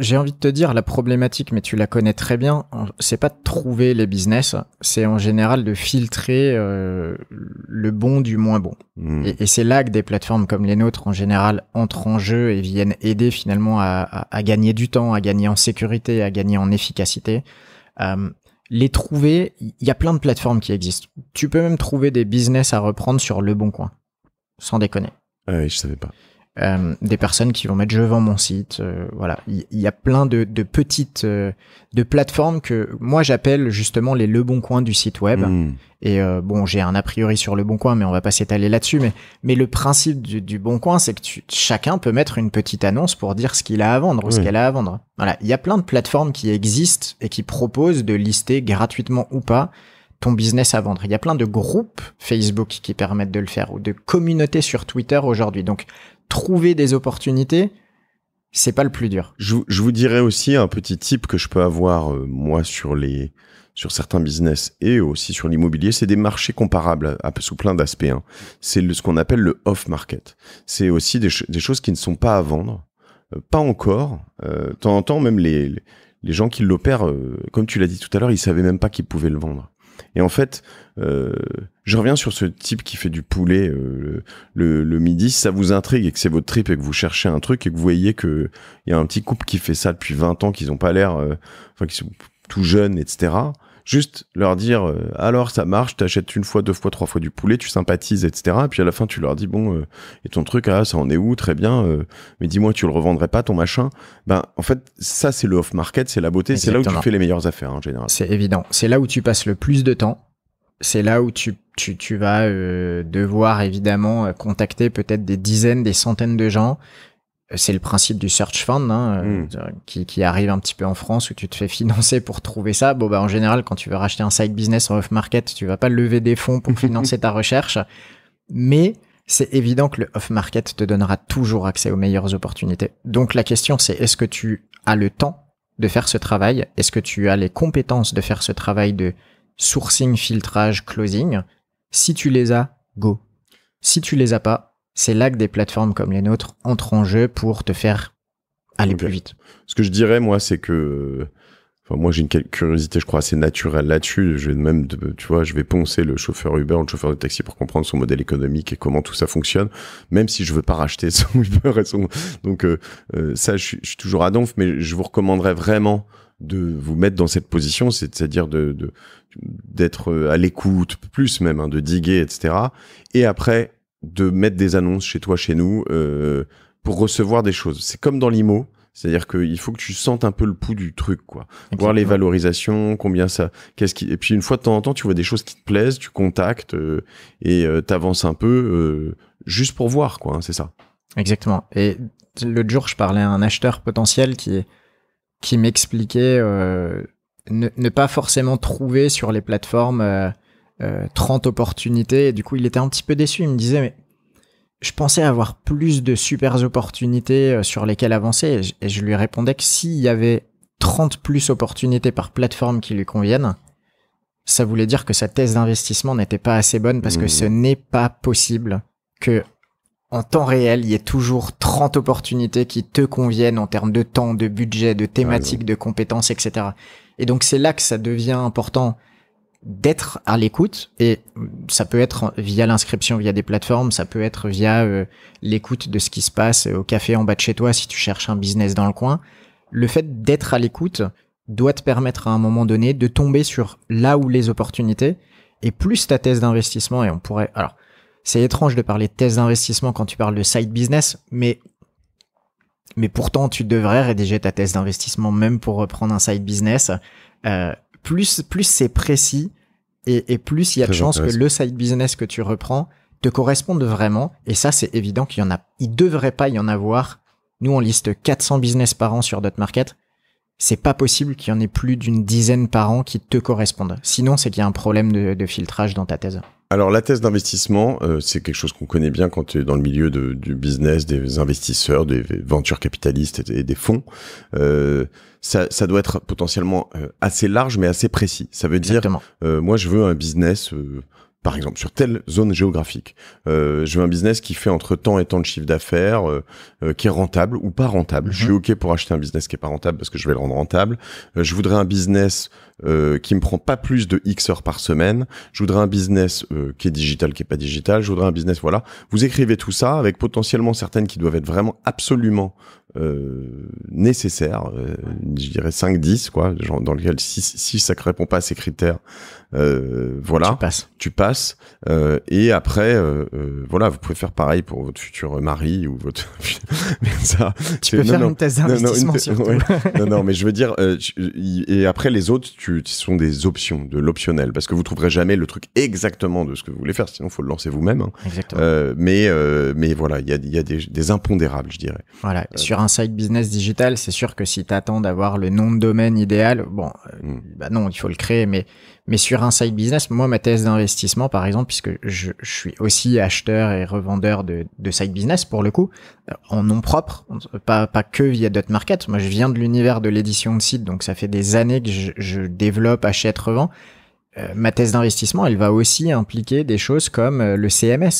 j'ai envie de te dire, la problématique, mais tu la connais très bien, c'est pas de trouver les business, c'est en général de filtrer euh, le bon du moins bon. Hmm. Et, c'est là que des plateformes comme les nôtres, en général, entrent en jeu et viennent aider finalement à, gagner du temps, à gagner en sécurité, à gagner en efficacité. Euh, les trouver, il y a plein de plateformes qui existent. Tu peux même trouver des business à reprendre sur Le Bon Coin, sans déconner. Ah oui, je savais pas. Euh, des personnes qui vont mettre je vends mon site. Euh, voilà, il y, a plein de, petites euh, de plateformes que moi j'appelle justement les le bon coin du site web. Hmm. Et bon, j'ai un a priori sur le bon coin, mais on va pas s'étaler là-dessus. Mais mais le principe du, du bon coin, c'est que chacun peut mettre une petite annonce pour dire ce qu'il a à vendre ou ce qu'elle a à vendre. Voilà, il y a plein de plateformes qui existent et qui proposent de lister gratuitement ou pas ton business à vendre. Il y a plein de groupes Facebook qui permettent de le faire ou de communautés sur Twitter aujourd'hui. Donc trouver des opportunités, c'est pas le plus dur. Je, vous dirais aussi un petit type que je peux avoir euh, moi sur les sur certains business et aussi sur l'immobilier, c'est des marchés comparables sous plein d'aspects. Hein. C'est ce qu'on appelle le off-market. C'est aussi des, choses qui ne sont pas à vendre, euh, pas encore. Euh, temps en temps, même les, les gens qui l'opèrent, comme tu l'as dit tout à l'heure, ils savaient même pas qu'ils pouvaient le vendre. Et en fait, euh, je reviens sur ce type qui fait du poulet euh, le, midi. Si ça vous intrigue et que c'est votre trip et que vous cherchez un truc et que vous voyez qu'il y a un petit couple qui fait ça depuis 20 ans, qu'ils n'ont pas l'air, euh, enfin, qu'ils sont tout jeunes, etc. Juste leur dire, euh, alors ça marche, t'achètes une fois, deux fois, trois fois du poulet, tu sympathises, etc. puis à la fin, tu leur dis, bon, euh, et ton truc, ah, ça en est où Très bien, euh, mais dis-moi, tu le revendrais pas, ton machin Ben, en fait, ça, c'est le off-market, c'est la beauté, c'est là où tu fais les meilleures affaires, en général. C'est évident. C'est là où tu passes le plus de temps. C'est là où tu, tu, tu vas devoir, évidemment, contacter peut-être des dizaines, des centaines de gens euh, c'est le principe du search fund hein, euh, hmm. qui, arrive un petit peu en France où tu te fais financer pour trouver ça. Bon bah en général quand tu veux racheter un site business en off market, tu vas pas lever des fonds pour financer ta recherche, mais c'est évident que le off market te donnera toujours accès aux meilleures opportunités. Donc la question c'est est-ce que tu as le temps de faire ce travail Est-ce que tu as les compétences de faire ce travail de sourcing, filtrage, closing Si tu les as, go. Si tu les as pas, c'est là que des plateformes comme les nôtres entrent en jeu pour te faire aller plus vite. Ce que je dirais, moi, c'est que Enfin, moi, j'ai une curiosité, je crois, assez naturelle là-dessus. Je vais même, tu vois, je vais poncer le chauffeur Uber ou le chauffeur de taxi pour comprendre son modèle économique et comment tout ça fonctionne, même si je veux pas racheter son Uber et son. Donc, euh, euh, ça, je suis, toujours à donf, mais je vous recommanderais vraiment de vous mettre dans cette position, c'est-à-dire de d'être à l'écoute plus même, hein, de diguer, etc. Et après, de mettre des annonces chez toi, chez nous, euh, pour recevoir des choses. C'est comme dans l'IMO. C'est-à-dire qu'il faut que tu sentes un peu le pouls du truc, quoi. Voir les valorisations, combien ça, qu'est-ce qui, et puis une fois de temps en temps, tu vois des choses qui te plaisent, tu contactes euh, et euh, t'avances un peu juste pour voir, quoi. Hein, c'est ça. Exactement. Et le jour, je parlais à un acheteur potentiel qui qui m'expliquait ne, pas forcément trouver sur les plateformes 30 euh, opportunités. Et du coup, il était un petit peu déçu. Il me disait, mais je pensais avoir plus de super opportunités euh, sur lesquelles avancer. Et je lui répondais que s'il y avait 30 plus opportunités par plateforme qui lui conviennent, ça voulait dire que sa thèse d'investissement n'était pas assez bonne parce que mmh. ce n'est pas possible que en temps réel, il y ait toujours 30 opportunités qui te conviennent en termes de temps, de budget, de thématiques, de compétences, etc. Et donc c'est là que ça devient important d'être à l'écoute et ça peut être via l'inscription via des plateformes, ça peut être via euh, l'écoute de ce qui se passe au café en bas de chez toi si tu cherches un business dans le coin. Le fait d'être à l'écoute doit te permettre à un moment donné de tomber sur là où les opportunités et plus ta thèse d'investissement et on pourrait alors c'est étrange de parler de thèse d'investissement quand tu parles de side business mais mais pourtant tu devrais rédiger ta thèse d'investissement même pour reprendre un side business euh, plus, plus c'est précis et, plus il y a de chances que le side business que tu reprends te corresponde vraiment. Et ça, c'est évident qu'il y en a, il devrait pas y en avoir. Nous, on liste 400 business par an sur Dot Market c'est pas possible qu'il y en ait plus d'une dizaine par an qui te correspondent. Sinon, c'est qu'il y a un problème de, filtrage dans ta thèse. Alors la thèse d'investissement, euh, c'est quelque chose qu'on connaît bien quand tu es dans le milieu du business, des investisseurs, des ventures capitalistes et, des fonds. Euh, ça, doit être potentiellement euh, assez large mais assez précis. Ça veut dire, moi je veux un business par exemple, sur telle zone géographique. Euh, je veux un business qui fait entre temps et tant de chiffre d'affaires, euh, euh, qui est rentable ou pas rentable. Je suis mhm. OK pour acheter un business qui est pas rentable parce que je vais le rendre rentable. je voudrais un business euh, qui me prend pas plus de X heures par semaine. Je voudrais un business euh, qui est digital, qui est pas digital. Je voudrais un business, voilà. Vous écrivez tout ça avec potentiellement certaines qui doivent être vraiment absolument euh, nécessaires. Euh, je dirais 5, 10, quoi, genre dans lequel si, si ça ne répond pas à ces critères, euh, voilà. Tu passes. Tu passes. et après, voilà, vous pouvez faire pareil pour votre futur mari ou votre... ça, tu peux faire une thèse d'investissement, non, non, non, non, mais je veux dire, et après les autres, ce sont des options, de l'optionnel, parce que vous trouverez jamais le truc exactement de ce que vous voulez faire, sinon il faut le lancer vous-même. Hein. Euh, mais, euh, mais voilà, il y a, des, impondérables, je dirais. Voilà, euh. sur un site business digital, c'est sûr que si tu attends d'avoir le nom de domaine idéal, bon, hmm. bah non, il faut le créer, mais mais sur un site business, moi, ma thèse d'investissement, par exemple, puisque je, suis aussi acheteur et revendeur de, de, business, pour le coup, euh, en nom propre, pas, pas que via Dot Market. Moi, je viens de l'univers de l'édition de site, donc ça fait des années que je, développe, achète, revends. Euh, ma thèse d'investissement, elle va aussi impliquer des choses comme euh, le CMS.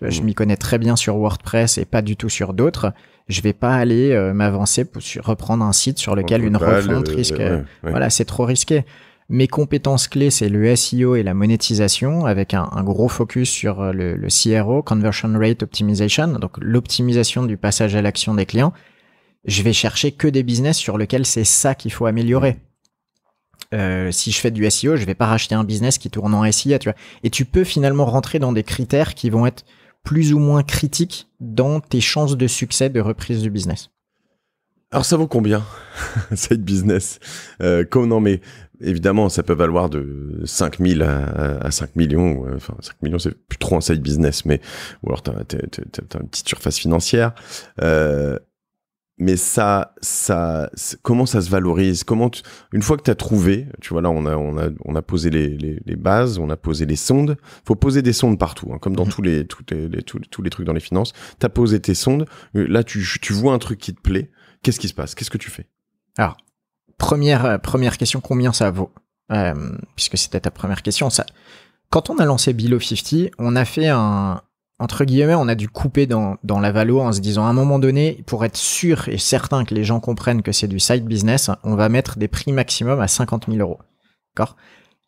Je mmh. m'y connais très bien sur WordPress et pas du tout sur d'autres. Je vais pas aller m'avancer pour reprendre un site sur lequel une refonte risque. Voilà, c'est trop risqué. Mes compétences clés, c'est le SEO et la monétisation, avec un, gros focus sur euh, le, CRO, Conversion Rate Optimization, donc l'optimisation du passage à l'action des clients. Je vais chercher que des business sur lesquels c'est ça qu'il faut améliorer. Euh, si je fais du SEO, je vais pas racheter un business qui tourne en SIA, Et tu peux finalement rentrer dans des critères qui vont être plus ou moins critiques dans tes chances de succès de reprise du business. Alors ça vaut combien cette business euh, Comment non mais évidemment, ça peut valoir de 5 000 à, 5 millions. Euh, enfin, 5 millions, c'est plus trop un side business, mais ou alors t'as, une petite surface financière. Euh, mais ça, ça, comment ça se valorise Comment une fois que tu as trouvé, tu vois là, on a, on a, on a posé les, les, les, bases, on a posé les sondes. Faut poser des sondes partout, hein, comme dans mmh tous les, tous les, tous, tous, les trucs dans les finances. T'as posé tes sondes. Euh, là, tu, tu vois un truc qui te plaît. Qu'est-ce qui se passe Qu'est-ce que tu fais alors, première, euh, première question, combien ça vaut euh, Puisque c'était ta première question. Ça... Quand on a lancé Below 50, on a fait un, entre guillemets, on a dû couper dans, dans la valo en se disant à un moment donné, pour être sûr et certain que les gens comprennent que c'est du side business, on va mettre des prix maximum à 50 000 euros. D'accord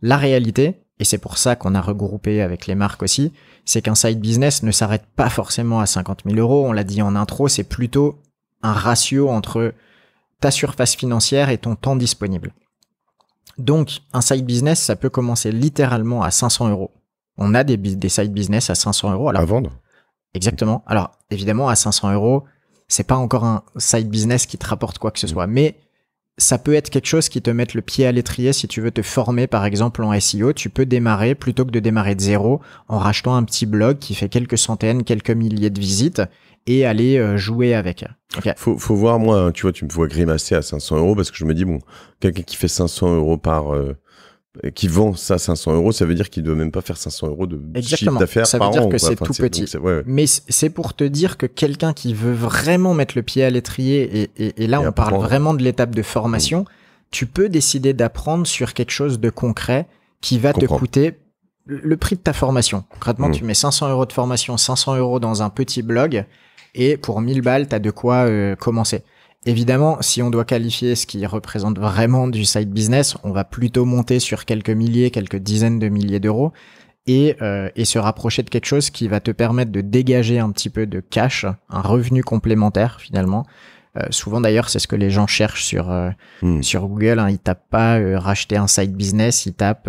La réalité, et c'est pour ça qu'on a regroupé avec les marques aussi, c'est qu'un side business ne s'arrête pas forcément à 50 000 euros. On l'a dit en intro, c'est plutôt un ratio entre ta surface financière et ton temps disponible. Donc, un side business, ça peut commencer littéralement à 500 euros. On a des, des side business à 500 euros. à vendre Exactement. Alors, évidemment, à 500 euros, c'est pas encore un side business qui te rapporte quoi que ce mm. soit, mais ça peut être quelque chose qui te met le pied à l'étrier si tu veux te former par exemple en SEO. Tu peux démarrer plutôt que de démarrer de zéro en rachetant un petit blog qui fait quelques centaines, quelques milliers de visites et aller euh, jouer avec. il Faut, faut voir, moi, hein, tu vois, tu me vois grimacer à 500 euros parce que je me dis, bon, quelqu'un qui fait 500 euros par. Euh, qui vend ça 500 euros, ça veut dire qu'il doit même pas faire 500 euros de chiffre d'affaires par Ça veut dire que c'est tout petit. Mais c'est pour te dire que quelqu'un qui veut vraiment mettre le pied à l'étrier, et, et, là, on parle vraiment de l'étape de formation, mm. tu peux décider d'apprendre sur quelque chose de concret qui va te coûter le prix de ta formation. Concrètement, mm. tu mets 500 euros de formation, 500 euros dans un petit blog. Et pour 1000 balles, as de quoi euh, commencer. Évidemment, si on doit qualifier ce qui représente vraiment du side business, on va plutôt monter sur quelques milliers, quelques dizaines de milliers d'euros et, euh, et se rapprocher de quelque chose qui va te permettre de dégager un petit peu de cash, un revenu complémentaire finalement. Euh, souvent d'ailleurs, c'est ce que les gens cherchent sur, hmm. sur Google. Hein. Ils tapent pas racheter un side business, ils tapent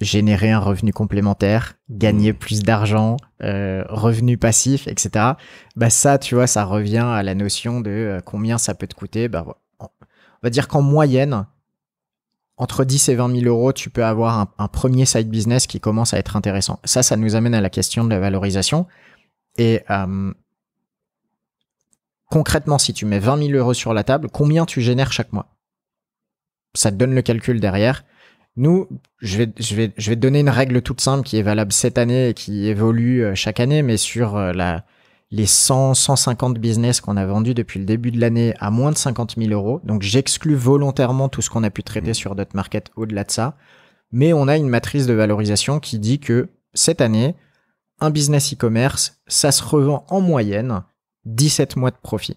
générer un revenu complémentaire, gagner mmh. plus d'argent, euh, revenu passif, etc. Bah ça, tu vois, ça revient à la notion de euh, combien ça peut te coûter. Bah, on va dire qu'en moyenne, entre 10 et 20 000 euros, tu peux avoir un, premier side business qui commence à être intéressant. Ça, ça nous amène à la question de la valorisation. Et euh, concrètement, si tu mets 20 000 euros sur la table, combien tu génères chaque mois Ça te donne le calcul derrière. Nous, je vais, vais, je vais te donner une règle toute simple qui est valable cette année et qui évolue euh, chaque année, mais sur euh, la, les 100, 150 business qu'on a vendus depuis le début de l'année à moins de 50 000 euros. Donc j'exclus volontairement tout ce qu'on a pu traiter mmh. sur d'autres markets au-delà de ça. Mais on a une matrice de valorisation qui dit que cette année, un business e-commerce, ça se revend en moyenne 17 mois de profit.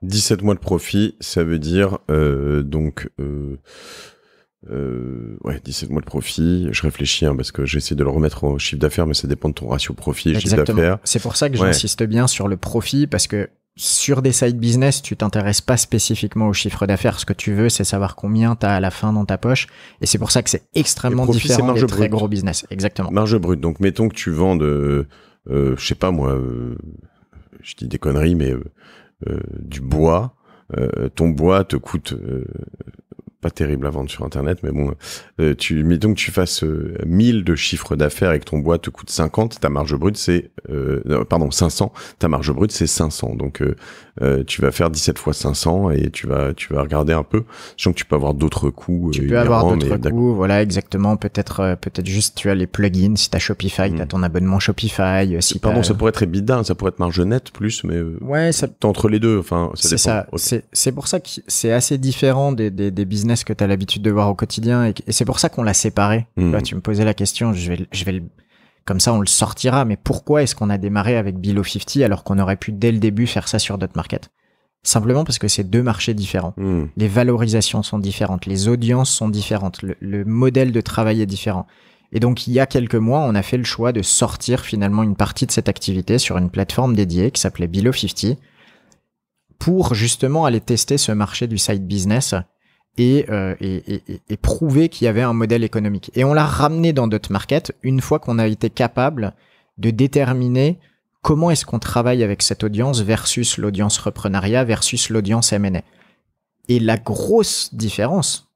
17 mois de profit, ça veut dire euh, donc... Euh, ouais, 17 mois de profit. Je réfléchis hein, parce que j'essaie de le remettre au chiffre d'affaires, mais ça dépend de ton ratio profit et chiffre d'affaires. C'est pour ça que j'insiste bien sur le profit parce que sur des side business, tu t'intéresses pas spécifiquement au chiffre d'affaires. Ce que tu veux, c'est savoir combien tu as à la fin dans ta poche. Et c'est pour ça que c'est extrêmement profit, différent des brute. très gros business. Exactement. Marge brute. Donc, mettons que tu vends de, euh, euh, je sais pas moi, euh, je dis des conneries, mais du bois. ton bois te coûte terrible à vendre sur internet, mais bon, euh, tu, mais donc tu fasses 1000 euh, de chiffre d'affaires et que ton bois te coûte 50, ta marge brute c'est, euh, pardon, 500, ta marge brute c'est 500. Donc tu vas faire 17 fois 500 et tu vas, tu vas regarder un peu. Sachant que tu peux avoir d'autres coûts. Tu peux avoir d'autres coûts, voilà, exactement. Peut-être, peut-être juste tu as les plugins. Si as Shopify, tu as hmm. ton abonnement Shopify. Si pardon, ça pourrait être bidon, ça pourrait être marge nette plus, mais ouais, ça... entre les deux. Enfin, c'est ça. C'est pour ça que c'est assez différent des, des, des business ce que tu as l'habitude de voir au quotidien. Et, c'est pour ça qu'on l'a séparé. tu hmm. me posais la question, je vais, je vais comme ça on le sortira, mais pourquoi est-ce qu'on a démarré avec Below 50 alors qu'on aurait pu dès le début faire ça sur d'autres markets Simplement parce que c'est deux marchés différents. Hmm. Les valorisations sont différentes, les audiences sont différentes, le, modèle de travail est différent. Et donc, il y a quelques mois, on a fait le choix de sortir finalement une partie de cette activité sur une plateforme dédiée qui s'appelait Below 50 pour justement aller tester ce marché du side business euh, et, prouver qu'il y avait un modèle économique. Et on l'a ramené dans d'autres markets une fois qu'on a été capable de déterminer comment est-ce qu'on travaille avec cette audience versus l'audience reprenariat versus l'audience M&A. Et la grosse différence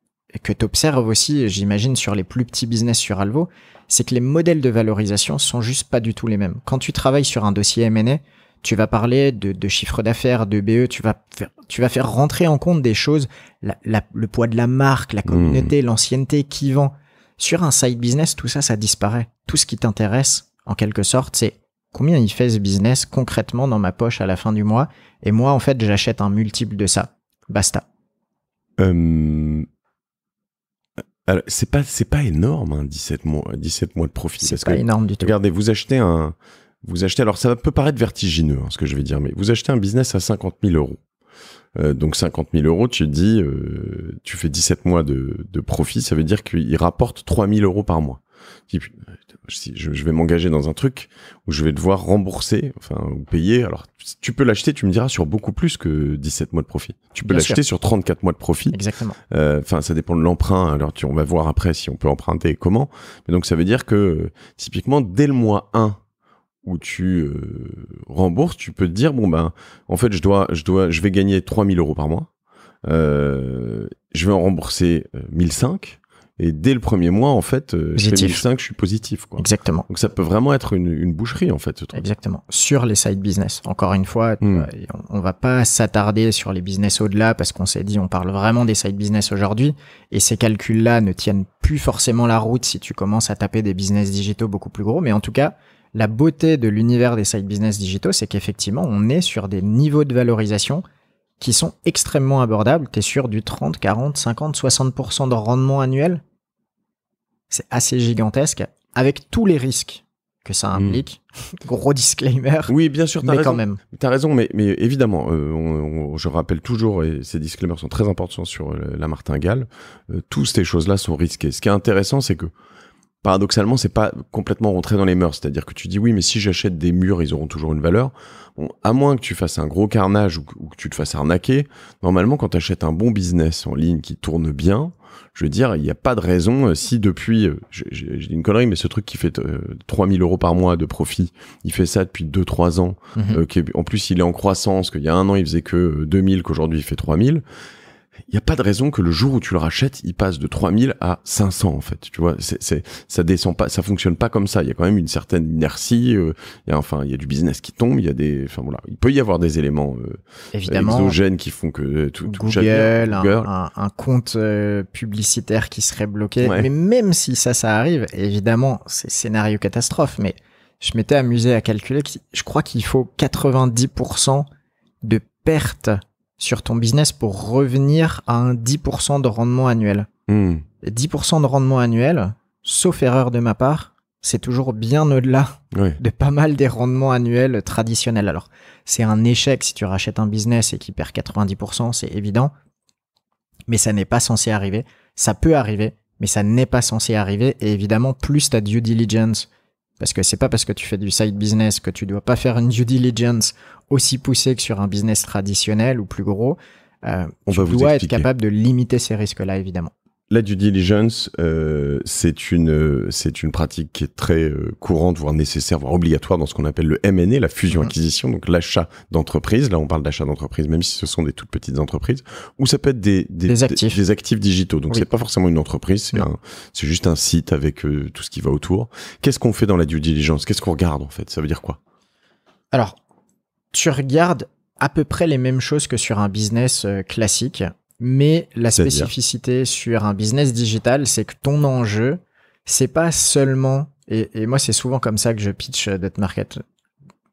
que tu observes aussi, j'imagine, sur les plus petits business sur Alvo, c'est que les modèles de valorisation sont juste pas du tout les mêmes. Quand tu travailles sur un dossier M&A, tu vas parler de, chiffre d'affaires, de BE, tu vas, faire, tu vas faire rentrer en compte des choses, le poids de la marque, la communauté, hmm. l'ancienneté, qui vend. Sur un side business, tout ça, ça disparaît. Tout ce qui t'intéresse, en quelque sorte, c'est combien il fait ce business concrètement dans ma poche à la fin du mois. Et moi, en fait, j'achète un multiple de ça. Basta. Euh, c'est pas, c'est pas énorme, 17 hein, mois, 17 mois de profit. C'est pas énorme du tout. Regardez, vous achetez un, vous achetez, alors ça peut paraître vertigineux hein, ce que je vais dire, mais vous achetez un business à 50 000 euros. Euh, donc 50 000 euros, tu dis, euh, tu fais 17 mois de, de profit, ça veut dire qu'il rapporte 3 000 euros par mois. je, vais m'engager dans un truc où je vais devoir rembourser, enfin, ou payer. Alors, tu peux l'acheter, tu me diras, sur beaucoup plus que 17 mois de profit. Tu peux l'acheter sur 34 mois de profit. Exactement. Euh, enfin, ça dépend de l'emprunt. Alors, tu, on va voir après si on peut emprunter et comment. Mais donc, ça veut dire que, typiquement, dès le mois 1 où tu euh, rembourses, tu peux te dire bon ben en fait je dois je dois je vais gagner 3000 euros par mois, euh, je vais en rembourser 1005 euh, et dès le premier mois en fait euh, j'ai je suis positif quoi. Exactement. Donc ça peut vraiment être une, boucherie en fait ce Exactement. Sur les side business encore une fois hmm. on, on va pas s'attarder sur les business au-delà parce qu'on s'est dit on parle vraiment des side business aujourd'hui et ces calculs là ne tiennent plus forcément la route si tu commences à taper des business digitaux beaucoup plus gros mais en tout cas la beauté de l'univers des side business digitaux, c'est qu'effectivement, on est sur des niveaux de valorisation qui sont extrêmement abordables. Tu es sûr du 30, 40, 50, 60% de rendement annuel. C'est assez gigantesque, avec tous les risques que ça mm. implique. Gros disclaimer. Oui, bien sûr, as mais quand même. T'as raison, mais, mais évidemment, euh, je rappelle toujours, et ces disclaimers sont très importants sur euh, la martingale, euh, toutes ces choses-là sont risquées. Ce qui est intéressant, c'est que paradoxalement, c'est pas complètement rentré dans les mœurs. C'est-à-dire que tu dis oui, mais si j'achète des murs, ils auront toujours une valeur. à moins que tu fasses un gros carnage ou, que tu te fasses arnaquer, normalement, quand tu achètes un bon business en ligne qui tourne bien, je veux dire, il n'y a pas de raison euh, si depuis, euh, j'ai dit une connerie, mais ce truc qui fait 3000 euh, euros par mois de profit, il fait ça depuis 2-3 ans, mhm. en plus il est en croissance, qu'il y a un an il faisait que 2000, qu'aujourd'hui il fait 3000, il n'y a pas de raison que le jour où tu le rachètes, il passe de 3000 à 500 en fait. Tu vois, c'est, ça descend pas, ça fonctionne pas comme ça. Il y a quand même une certaine inertie. Et euh, enfin, il y a du business qui tombe. Il y a des, enfin il peut y avoir des éléments euh, exogènes qui font que euh, tout, tout un, compte publicitaire qui serait bloqué. Mais même si ça, ça arrive, évidemment, c'est scénario catastrophe. Mais je m'étais amusé à calculer. Je crois qu'il faut 90% de pertes sur ton business pour revenir à un 10% de rendement annuel. 10% hmm. de rendement annuel, sauf erreur de ma part, c'est toujours bien au-delà de pas mal des rendements annuels traditionnels. Alors, c'est un échec si tu rachètes un business et qu'il perd 90%, c'est évident, mais ça n'est pas censé arriver. Ça peut arriver, mais ça n'est pas censé arriver. Et évidemment, plus ta due diligence parce que c'est pas parce que tu fais du side business que tu dois pas faire une due diligence aussi poussée que sur un business traditionnel ou plus gros. Euh, On tu dois être capable de limiter ces risques-là, évidemment la due diligence, euh, c'est une c'est une pratique qui est très euh, courante, voire nécessaire, voire obligatoire dans ce qu'on appelle le M&A, la fusion mhm. acquisition, donc l'achat d'entreprise. Là, on parle d'achat d'entreprise, même si ce sont des toutes petites entreprises, ou ça peut être des des, actifs. digitaux. Donc c'est pas forcément une entreprise, c'est c'est juste un site avec euh, tout ce qui va autour. Qu'est-ce qu'on fait dans la due diligence Qu'est-ce qu'on regarde en fait Ça veut dire quoi Alors, tu regardes à peu près les mêmes choses que sur un business classique. Mais la spécificité sur un business digital, c'est que ton enjeu, c'est pas seulement, et, moi c'est souvent comme ça que je pitch euh, Debt Market.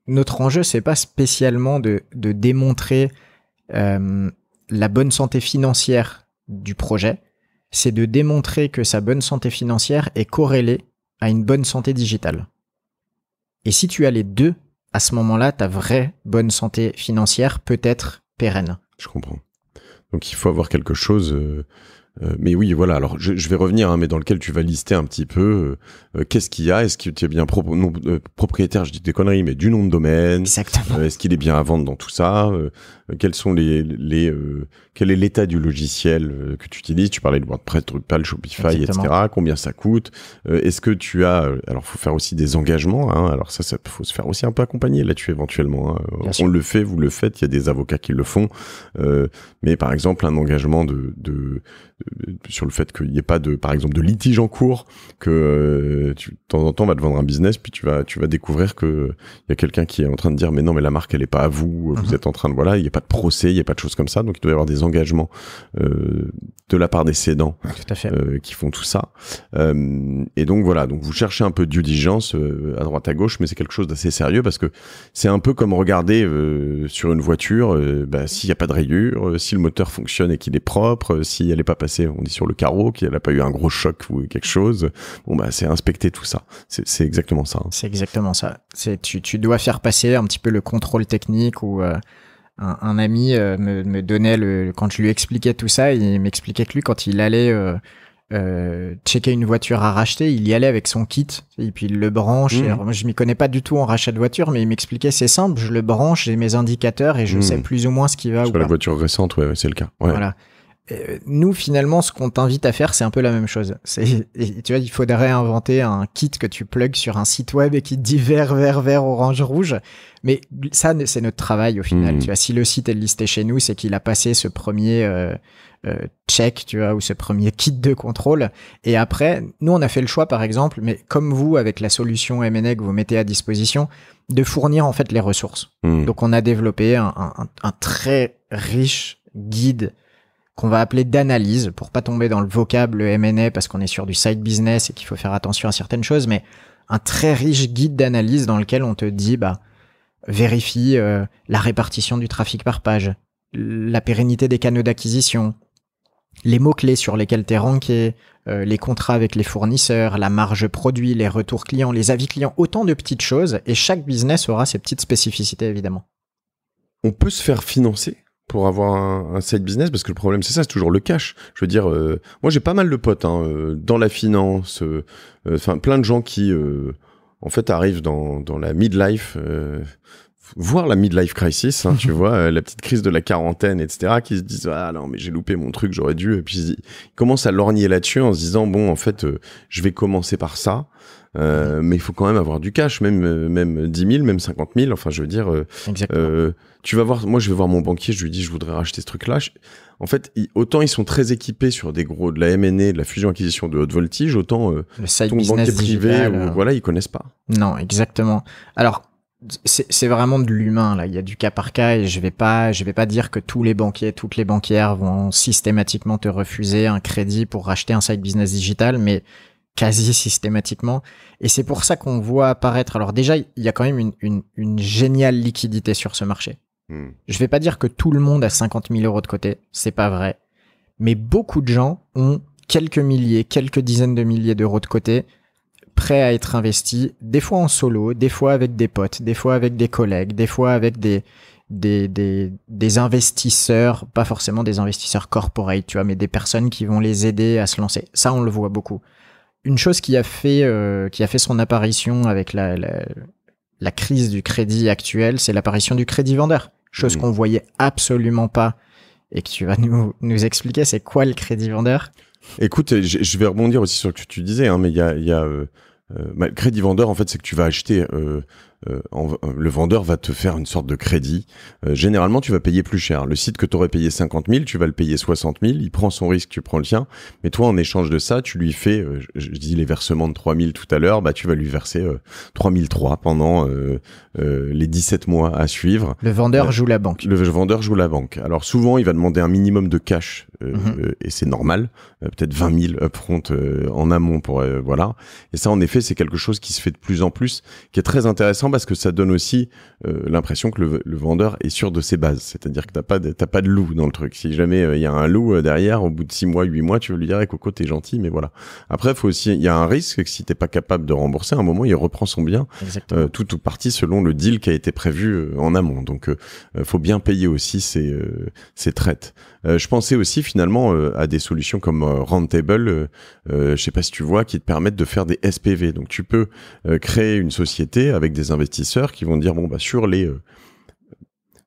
Notre enjeu, c'est pas spécialement de, démontrer euh, la bonne santé financière du projet, c'est de démontrer que sa bonne santé financière est corrélée à une bonne santé digitale. Et si tu as les deux, à ce moment-là, ta vraie bonne santé financière peut être pérenne. Je comprends. Donc il faut avoir quelque chose euh, euh, mais oui, voilà. Alors, je, vais revenir, hein, mais dans lequel tu vas lister un petit peu euh, euh, qu'est-ce qu'il y a, est-ce que tu es bien propriétaire, je dis des conneries, mais du nom de domaine. Exactement. est-ce qu'il est bien à vendre dans tout ça Quels sont les, les quel est l'état du logiciel que tu utilises Tu parlais de WordPress, Drupal, Shopify, etc. Combien ça coûte Est-ce que tu as Alors, faut faire aussi des engagements. Hein, alors ça, ça faut se faire aussi un peu accompagner là-dessus éventuellement. Hein. On le fait, vous le faites. Il y a des avocats qui le font. mais par exemple, un engagement de, de sur le fait qu'il n'y ait pas de, par exemple, de litige en cours, que euh, tu, de temps en temps on va te vendre un business, puis tu vas, tu vas découvrir que il y a quelqu'un qui est en train de dire mais non mais la marque elle est pas à vous, vous mhm. êtes en train de voilà, il n'y a pas de procès, il n'y a pas de choses comme ça, donc il doit y avoir des engagements euh, de la part des cédants Euh, qui font tout ça. Euh, et donc voilà, donc vous cherchez un peu de diligence euh, à droite à gauche, mais c'est quelque chose d'assez sérieux parce que c'est un peu comme regarder euh, sur une voiture, bah, s'il n'y a pas de rayures, si le moteur fonctionne et qu'il est propre, si elle n'est pas passée on dit sur le carreau, qu'elle n'a pas eu un gros choc ou quelque chose. Bon, bah, c'est inspecter tout ça. C'est hein. exactement ça. C'est exactement ça. Tu, tu dois faire passer un petit peu le contrôle technique ou euh, un, ami euh, me, donnait le, quand je lui expliquais tout ça, il m'expliquait que lui, quand il allait, euh, checker une voiture à racheter, il y allait avec son kit et puis il le branche. Mmh. Et je m'y connais pas du tout en rachat de voiture, mais il m'expliquait c'est simple, je le branche, j'ai mes indicateurs et je mmh. sais plus ou moins ce qui va. Sur la voiture récente, c'est le cas. Voilà. Euh, nous, finalement, ce qu'on t'invite à faire, c'est un peu la même chose. c'est Tu vois, il faudrait inventer un kit que tu plugs sur un site web et qui dit vert, vert, vert, orange, rouge. Mais ça, c'est notre travail au final. Hmm. Tu vois, si le site est listé chez nous, c'est qu'il a passé ce premier euh, euh, check, tu vois, ou ce premier kit de contrôle. Et après, nous, on a fait le choix, par exemple, mais comme vous, avec la solution MNE que vous mettez à disposition, de fournir en fait les ressources. Hmm. Donc, on a développé un très riche guide qu'on va appeler d'analyse pour pas tomber dans le vocable M&A parce qu'on est sur du side business et qu'il faut faire attention à certaines choses, mais un très riche guide d'analyse dans lequel on te dit bah vérifie euh, la répartition du trafic par page, la pérennité des canaux d'acquisition, les mots-clés sur lesquels tu es ranké, euh, les contrats avec les fournisseurs, la marge produit, les retours clients, les avis clients, autant de petites choses, et chaque business aura ses petites spécificités évidemment. On peut se faire financer pour avoir un, un, side business parce que le problème c'est ça c'est toujours le cash je veux dire euh, moi j'ai pas mal de potes hein, euh, dans la finance euh, enfin plein de gens qui en fait arrivent dans, dans la midlife voir la midlife crisis, hein, tu vois, la petite crise de la quarantaine, etc., qui se disent ah non mais j'ai loupé mon truc, j'aurais dû, et puis ils, commencent à lorgner là-dessus en se disant bon en fait je vais commencer par ça, euh, mais il faut quand même avoir du cash, même, euh, même 10 000, même 50 000. Enfin, je veux dire, euh, euh, tu vas voir, moi je vais voir mon banquier, je lui dis, je voudrais racheter ce truc-là. En fait, autant ils sont très équipés sur des gros, de la MNE, de la fusion-acquisition de haute voltige, autant euh, ton banquier privé, voilà, ils connaissent pas. Non, exactement. Alors, c'est vraiment de l'humain là. Il y a du cas par cas et je vais pas, je vais pas dire que tous les banquiers, toutes les banquières vont systématiquement te refuser un crédit pour racheter un site business digital, mais quasi systématiquement. Et c'est pour ça qu'on voit apparaître. Alors déjà, il y a quand même une, géniale liquidité sur ce marché. Hmm. Je vais pas dire que tout le monde a 50 000 euros de côté, c'est pas vrai. Mais beaucoup de gens ont quelques milliers, quelques dizaines de milliers d'euros de côté, prêts à être investis, des fois en solo, des fois avec des potes, des fois avec des collègues, des fois avec des, des, investisseurs, pas forcément des investisseurs corporate, tu vois, mais des personnes qui vont les aider à se lancer. Ça, on le voit beaucoup une chose qui a fait, euh, qui a fait son apparition avec la, crise du crédit actuel, c'est l'apparition du crédit vendeur. Chose qu'on voyait absolument pas et que tu vas nous, nous expliquer, c'est quoi le crédit vendeur Écoute, je vais rebondir aussi sur ce que tu disais, hein, mais il y a, y a le euh, euh, bah, crédit vendeur, en fait, c'est que tu vas acheter euh, euh, le vendeur va te faire une sorte de crédit. Euh, généralement, tu vas payer plus cher. Le site que tu aurais payé 50 000, tu vas le payer 60 000. Il prend son risque, tu prends le tien. Mais toi, en échange de ça, tu lui fais, je, dis les versements de 3 000 tout à l'heure, bah tu vas lui verser 3 pendant les 17 mois à suivre. Le vendeur joue la banque. Le vendeur joue la banque. Alors souvent, il va demander un minimum de cash euh, mhm. euh, et c'est normal. Euh, peut-être 20 000 upfront en amont pour voilà. Et ça, en effet, c'est quelque chose qui se fait de plus en plus, qui est très intéressant parce que ça donne aussi l'impression que le, vendeur est sûr de ses bases. C'est-à-dire que t'as pas de, pas de loup dans le truc. Si jamais il y a un loup derrière, au bout de 6 mois, 8 mois, tu veux lui dire, eh, Coco, t'es gentil, mais voilà. Après, faut aussi, il y a un risque que si t'es pas capable de rembourser, à un moment, il reprend son bien, tout ou partie selon le deal qui a été prévu en amont. Donc, faut bien payer aussi ces, ces traites. je pensais aussi finalement euh, à des solutions comme euh, Roundtable, euh, je sais pas si tu vois, qui te permettent de faire des SPV. Donc tu peux créer une société avec des investisseurs qui vont dire bon bah sur les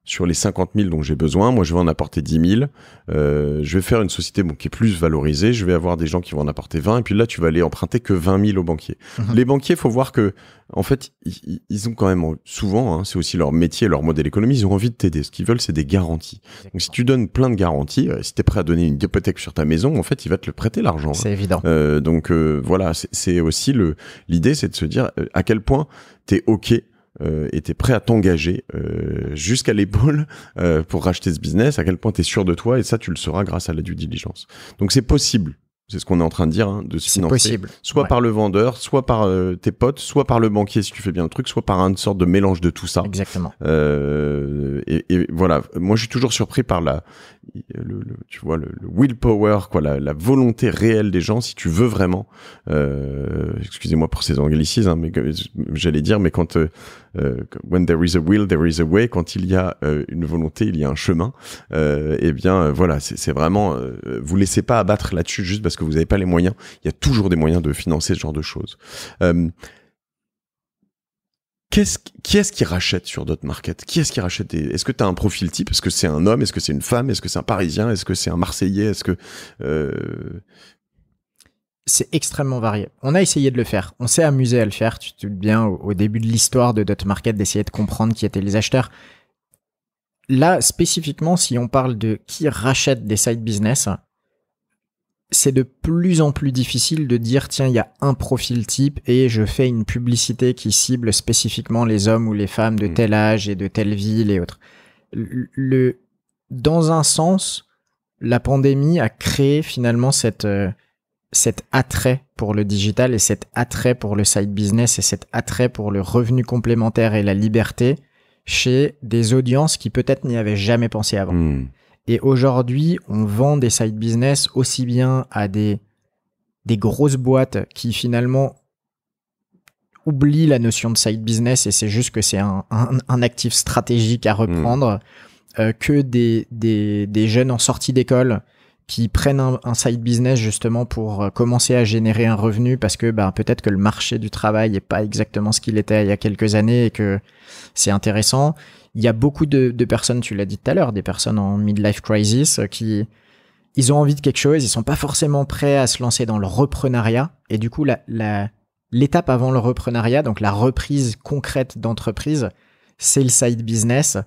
sur les 50 000 dont j'ai besoin, moi je vais en apporter 10 000. Euh, je vais faire une société bon, qui est plus valorisée. Je vais avoir des gens qui vont en apporter 20. Et puis là, tu vas aller emprunter que 20 000 aux banquiers. Mhm. Les banquiers, faut voir que, en fait, ils, ont quand même souvent, hein, c'est aussi leur métier, leur modèle économique, ils ont envie de t'aider. Ce qu'ils veulent, c'est des garanties. Donc si tu donnes plein de garanties, euh, si tu es prêt à donner une hypothèque sur ta maison, en fait, il va te le prêter l'argent. Hein. C'est évident. Euh, donc voilà, c'est aussi l'idée, c'est de se dire à quel point tu es OK euh, et t'es prêt à t'engager euh, jusqu'à l'épaule euh, pour racheter ce business, à quel point t'es sûr de toi, et ça tu le sauras grâce à la due diligence. Donc c'est possible, c'est ce qu'on est en train de dire, hein, de se financer, possible. soit par le vendeur, soit par euh, tes potes, soit par le banquier si tu fais bien le truc, soit par une sorte de mélange de tout ça. Exactement. et, et, voilà, moi je suis toujours surpris par la le, tu vois, le, willpower, quoi, la, volonté réelle des gens, si tu veux vraiment, euh, excusez-moi pour ces anglicismes, hein, mais j'allais dire, mais quand euh, euh, when there is a will, there is a way, quand il y a euh, une volonté, il y a un chemin, euh, eh bien voilà, c'est vraiment, vous laissez pas abattre là-dessus juste parce que vous n'avez pas les moyens. Il y a toujours des moyens de financer ce genre de choses qui est-ce qui rachète sur d'autres Market Qui est-ce qui rachète Est-ce que tu as un profil type Est-ce que c'est un homme Est-ce que c'est une femme Est-ce que c'est un Parisien Est-ce que c'est un Marseillais Est-ce que euh, c'est extrêmement varié. On a essayé de le faire. On s'est amusé à le faire. Tu te souviens bien au, début de l'histoire de Dot Market d'essayer de comprendre qui étaient les acheteurs. Là, spécifiquement, si on parle de qui rachète des side business, c'est de plus en plus difficile de dire tiens il y a un profil type et je fais une publicité qui cible spécifiquement les hommes ou les femmes de mm. tel âge et de telle ville et autres. Le, dans un sens, la pandémie a créé finalement cette, euh, cet attrait pour le digital et cet attrait pour le side business et cet attrait pour le revenu complémentaire et la liberté chez des audiences qui peut-être n'y avaient jamais pensé avant. Mm. Et aujourd'hui, on vend des side business aussi bien à des, grosses boîtes qui finalement oublient la notion de side business et c'est juste que c'est un, actif stratégique à reprendre mm. euh, que des, jeunes en sortie d'école qui prennent un, side business justement pour euh, commencer à générer un revenu parce que bah, peut-être que le marché du travail n'est pas exactement ce qu'il était il y a quelques années et que c'est intéressant il y a beaucoup de, personnes, tu l'as dit tout à l'heure, des personnes en midlife crisis euh, qui ils ont envie de quelque chose, ils sont pas forcément prêts à se lancer dans le reprenariat et du coup la, L'étape avant le reprenariat, donc la reprise concrète d'entreprise, c'est le side business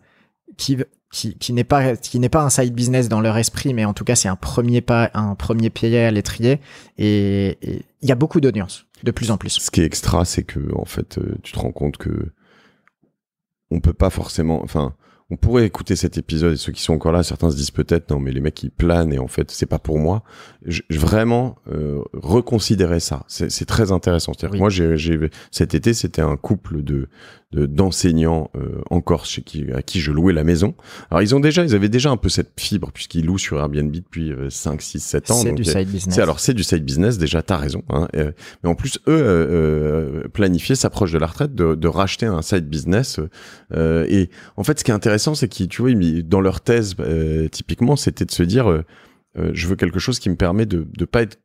qui, qui, qui n'est pas, qui n'est pas un side business dans leur esprit, mais en tout cas, c'est un premier pas, un premier pied à l'étrier. Et il y a beaucoup d'audience, de plus en plus. Ce qui est extra, c'est que, en fait, euh, tu te rends compte que on peut pas forcément, enfin, on pourrait écouter cet épisode et ceux qui sont encore là, certains se disent peut-être non mais les mecs ils planent et en fait c'est pas pour moi. vraiment euh, reconsidérer ça, c'est très intéressant. Oui. Moi j'ai cet été c'était un couple de d'enseignants de, euh, en Corse chez qui, à qui je louais la maison. Alors ils ont déjà, ils avaient déjà un peu cette fibre puisqu'ils louent sur Airbnb depuis 5, 6, 7 ans. C'est du side business. Alors c'est du side business déjà, t'as raison. Hein, mais en plus eux euh, euh planifier s'approche de la retraite de, racheter un side business. Euh, et en fait ce qui est intéressant c'est qu'ils, tu vois, dans leur thèse typiquement c'était de se dire je veux quelque chose qui me permet de ne pas être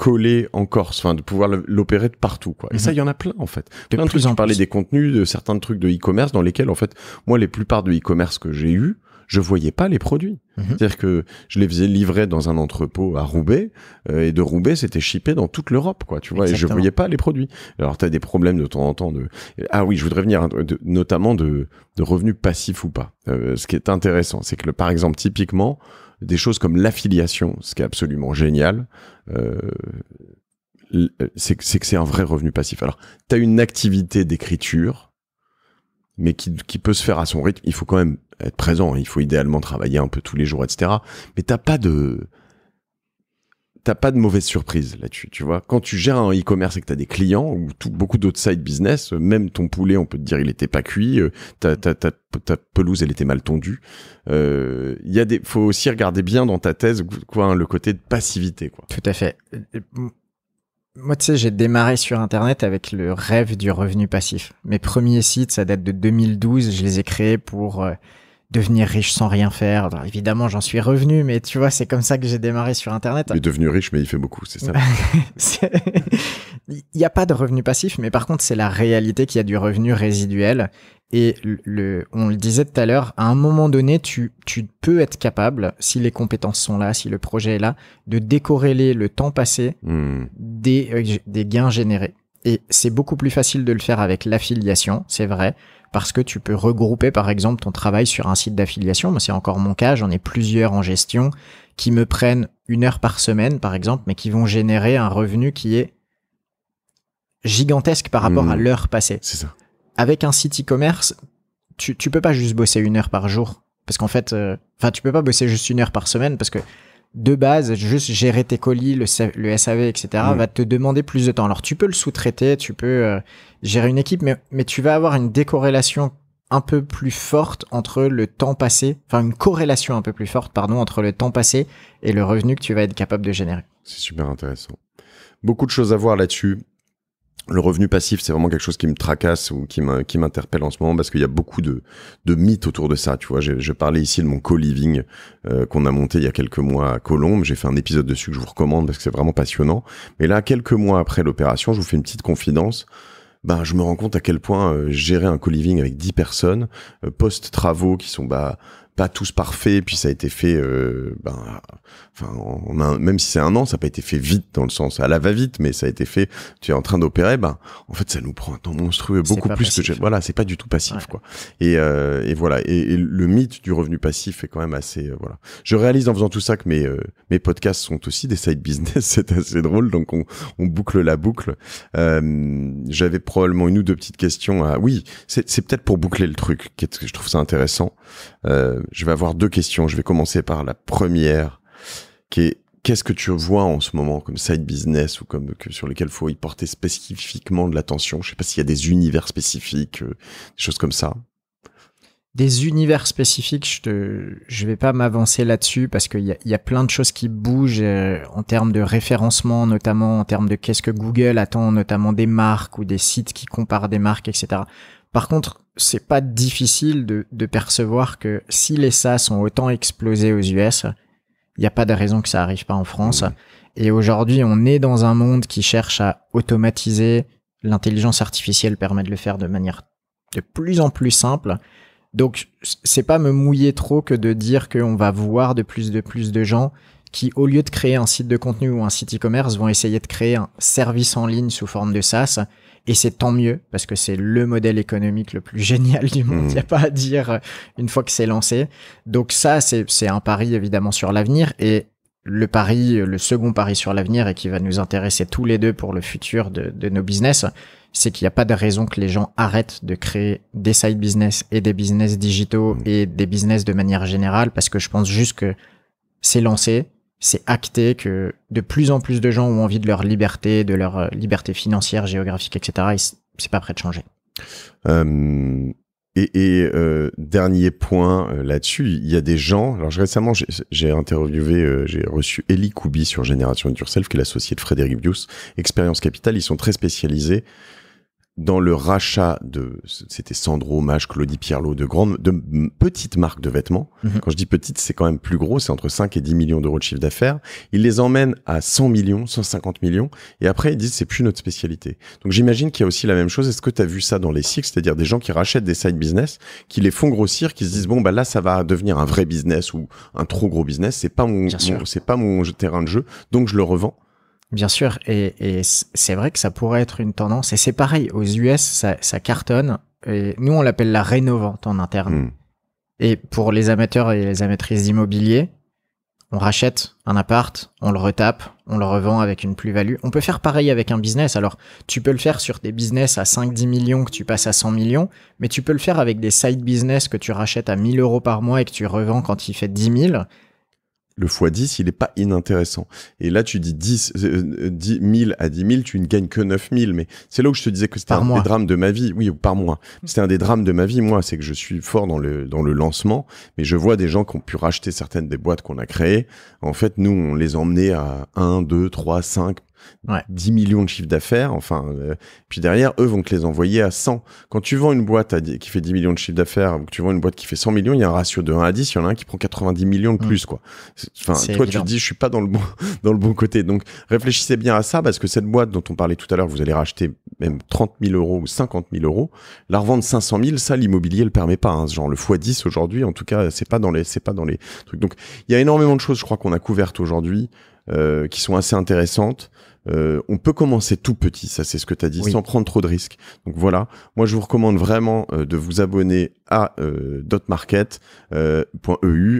coller en Corse, enfin de pouvoir l'opérer de partout quoi. Et ça mhm. il y en a plein en fait. De plein plus des contenus, de certains trucs de e-commerce dans lesquels en fait moi les plupart de e-commerce que j'ai eu, je voyais pas les produits. Mhm. C'est-à-dire que je les faisais livrer dans un entrepôt à Roubaix euh, et de Roubaix c'était shippé dans toute l'Europe quoi, tu vois et je voyais pas les produits. Alors tu as des problèmes de temps en temps de Ah oui, je voudrais venir hein, notamment de revenus passifs ou pas. Euh, ce qui est intéressant, c'est que par exemple typiquement des choses comme l'affiliation, ce qui est absolument génial. Euh, euh, c'est que c'est un vrai revenu passif. Alors, tu as une activité d'écriture, mais qui, qui, peut se faire à son rythme. Il faut quand même être présent, hein. il faut idéalement travailler un peu tous les jours, etc. Mais t'as pas de t'as pas de mauvaise surprise là-dessus, tu vois. Quand tu gères un e-commerce et que t'as des clients ou beaucoup d'autres side business, euh, même ton poulet, on peut te dire, il était pas cuit, euh, ta, ta, pelouse, elle était mal tondue. Il euh, y a des, faut aussi regarder bien dans ta thèse, quoi, hein, le côté de passivité, quoi. Tout à fait. Moi, tu sais, j'ai démarré sur Internet avec le rêve du revenu passif. Mes premiers sites, ça date de 2012. Je les ai créés pour devenir riche sans rien faire. évidemment, j'en suis revenu, mais tu vois, c'est comme ça que j'ai démarré sur Internet. Il est devenu riche, mais il fait beaucoup, c'est ça. il n'y a pas de revenu passif, mais par contre, c'est la réalité qu'il y a du revenu résiduel. Et le, on le disait tout à l'heure, à un moment donné, tu, peux être capable, si les compétences sont là, si le projet est là, de décorréler le temps passé hmm. des, euh, des gains générés. Et c'est beaucoup plus facile de le faire avec l'affiliation, c'est vrai parce que tu peux regrouper par exemple ton travail sur un site d'affiliation. Moi, c'est encore mon cas, j'en ai plusieurs en gestion qui me prennent une heure par semaine par exemple, mais qui vont générer un revenu qui est gigantesque par rapport à mmh. l'heure passée. C'est ça. Avec un site e-commerce, tu, ne peux pas juste bosser une heure par jour parce qu'en fait, euh, enfin, tu peux pas bosser juste une heure par semaine parce que de base, juste gérer tes colis, le, SAV, etc., mm. va te demander plus de temps. Alors tu peux le sous-traiter, tu peux euh, gérer une équipe, mais, mais tu vas avoir une décorrélation un peu plus forte entre le temps passé, enfin une corrélation un peu plus forte, pardon, entre le temps passé et le revenu que tu vas être capable de générer. C'est super intéressant. Beaucoup de choses à voir là-dessus le revenu passif, c'est vraiment quelque chose qui me tracasse ou qui m'interpelle en ce moment parce qu'il y a beaucoup de, mythes autour de ça. Tu vois, je, parlais ici de mon co-living euh, qu'on a monté il y a quelques mois à Colombe, J'ai fait un épisode dessus que je vous recommande parce que c'est vraiment passionnant. Mais là, quelques mois après l'opération, je vous fais une petite confidence. Ben, je me rends compte à quel point euh, gérer un co-living avec 10 personnes, euh, post-travaux qui sont bah, pas tous parfaits, puis ça a été fait, euh, ben, enfin, on a, même si c'est un an, ça n'a pas été fait vite dans le sens, à la va vite, mais ça a été fait. Tu es en train d'opérer, ben, en fait, ça nous prend un temps monstrueux, beaucoup plus que je, voilà, c'est pas du tout passif, quoi. Et, euh, et voilà, et, le mythe du revenu passif est quand même assez, euh, voilà. Je réalise en faisant tout ça que mes euh, mes podcasts sont aussi des side business, c'est assez drôle, donc on, boucle la boucle. J'avais probablement une ou deux petites questions oui, c'est peut-être pour boucler le truc, que qu'est ce je trouve ça intéressant. Euh, je vais avoir deux questions. Je vais commencer par la première, qui est qu'est-ce que tu vois en ce moment comme side business ou comme que, sur lesquels faut y porter spécifiquement de l'attention Je sais pas s'il y a des univers spécifiques, euh, des choses comme ça. Des univers spécifiques, je ne je vais pas m'avancer là-dessus parce qu'il y a, plein de choses qui bougent euh, en termes de référencement, notamment en termes de qu'est-ce que Google attend, notamment des marques ou des sites qui comparent des marques, etc. Par contre, c'est pas difficile de, percevoir que si les sas ont autant explosé aux US, il n'y a pas de raison que ça arrive pas en France. Et aujourd'hui, on est dans un monde qui cherche à automatiser. L'intelligence artificielle permet de le faire de manière de plus en plus simple. Donc, c'est pas me mouiller trop que de dire qu'on va voir de plus en plus de gens qui, au lieu de créer un site de contenu ou un site e-commerce, vont essayer de créer un service en ligne sous forme de SaaS. Et c'est tant mieux, parce que c'est le modèle économique le plus génial du monde. Il mm. n'y a pas à dire euh, une fois que c'est lancé. Donc ça, c'est un pari évidemment sur l'avenir. Et le pari, euh, le second pari sur l'avenir et qui va nous intéresser tous les deux pour le futur de, de nos business, c'est qu'il n'y a pas de raison que les gens arrêtent de créer des side business et des business digitaux mm. et des business de manière générale, parce que je pense juste que c'est lancé, c'est acté que de plus en plus de gens ont envie de leur liberté, de leur euh, liberté financière, géographique, etc. Et c'est pas prêt de changer. Euh, et, euh, dernier point là-dessus, il y a des gens. Alors récemment, j'ai interviewé, j'ai reçu Eli Koubi sur Génération Yourself, qui est l'associé de Frédéric Bius, Expérience Capital. Ils sont très spécialisés dans le rachat de, c'était Sandro, Mage, Claudie Pierlot, de grandes, de petites marques de vêtements. Mhm. Quand je dis petites, c'est quand même plus gros, c'est entre 5 et 10 millions d'euros de chiffre d'affaires. Ils les emmènent à 100 millions, 150 millions, et après ils disent c'est plus notre spécialité. Donc j'imagine qu'il y a aussi la même chose. Est-ce que tu as vu ça dans les cycles, c'est-à-dire des gens qui rachètent des side business, qui les font grossir, qui se disent bon bah là ça va devenir un vrai business ou un trop gros business, c'est pas mon c'est pas mon terrain de jeu, donc je le revends. Bien sûr, et, c'est vrai que ça pourrait être une tendance. Et c'est pareil, aux US, ça, cartonne. Et nous, on l'appelle la rénovante en interne. Hmm. Et pour les amateurs et les amatrices d'immobilier, on rachète un appart, on le retape, on le revend avec une plus-value. On peut faire pareil avec un business. Alors, tu peux le faire sur des business à 5-10 millions que tu passes à 100 millions, mais tu peux le faire avec des side business que tu rachètes à 1000 euros par mois et que tu revends quand il fait 10 000 le x10, il n'est pas inintéressant. Et là, tu dis 10, euh, 000 euh, à 10 000, tu ne gagnes que 9 000. Mais c'est là où je te disais que c'était un mois. des drames de ma vie. Oui, par mois. Mm. C'était un des drames de ma vie, moi. C'est que je suis fort dans le, dans le lancement. Mais je vois des gens qui ont pu racheter certaines des boîtes qu'on a créées. En fait, nous, on les emmenait à 1, 2, 3, 5, ouais. 10 millions de chiffres d'affaires, enfin, euh, puis derrière, eux vont te les envoyer à 100. Quand tu vends une boîte qui fait 10 millions de chiffres d'affaires ou que tu vends une boîte qui fait 100 millions, il y a un ratio de 1 à 10, il y en a un qui prend 90 millions de mm. plus, quoi. Enfin, toi, tu te dis, je suis pas dans le bon, dans le bon côté. Donc, réfléchissez bien à ça parce que cette boîte dont on parlait tout à l'heure, vous allez racheter même 30 000 euros ou 50 000 euros, la revendre 500 000, ça, l'immobilier le permet pas, hein, genre. Le x10 aujourd'hui, en tout cas, c'est pas dans les, c'est pas dans les trucs. Donc, il y a énormément de choses, je crois, qu'on a couvertes aujourd'hui, euh, qui sont assez intéressantes. Euh, on peut commencer tout petit, ça c'est ce que tu as dit, sans prendre trop de risques. Donc voilà, moi je vous recommande vraiment euh, de vous abonner à euh, dotmarket.eu,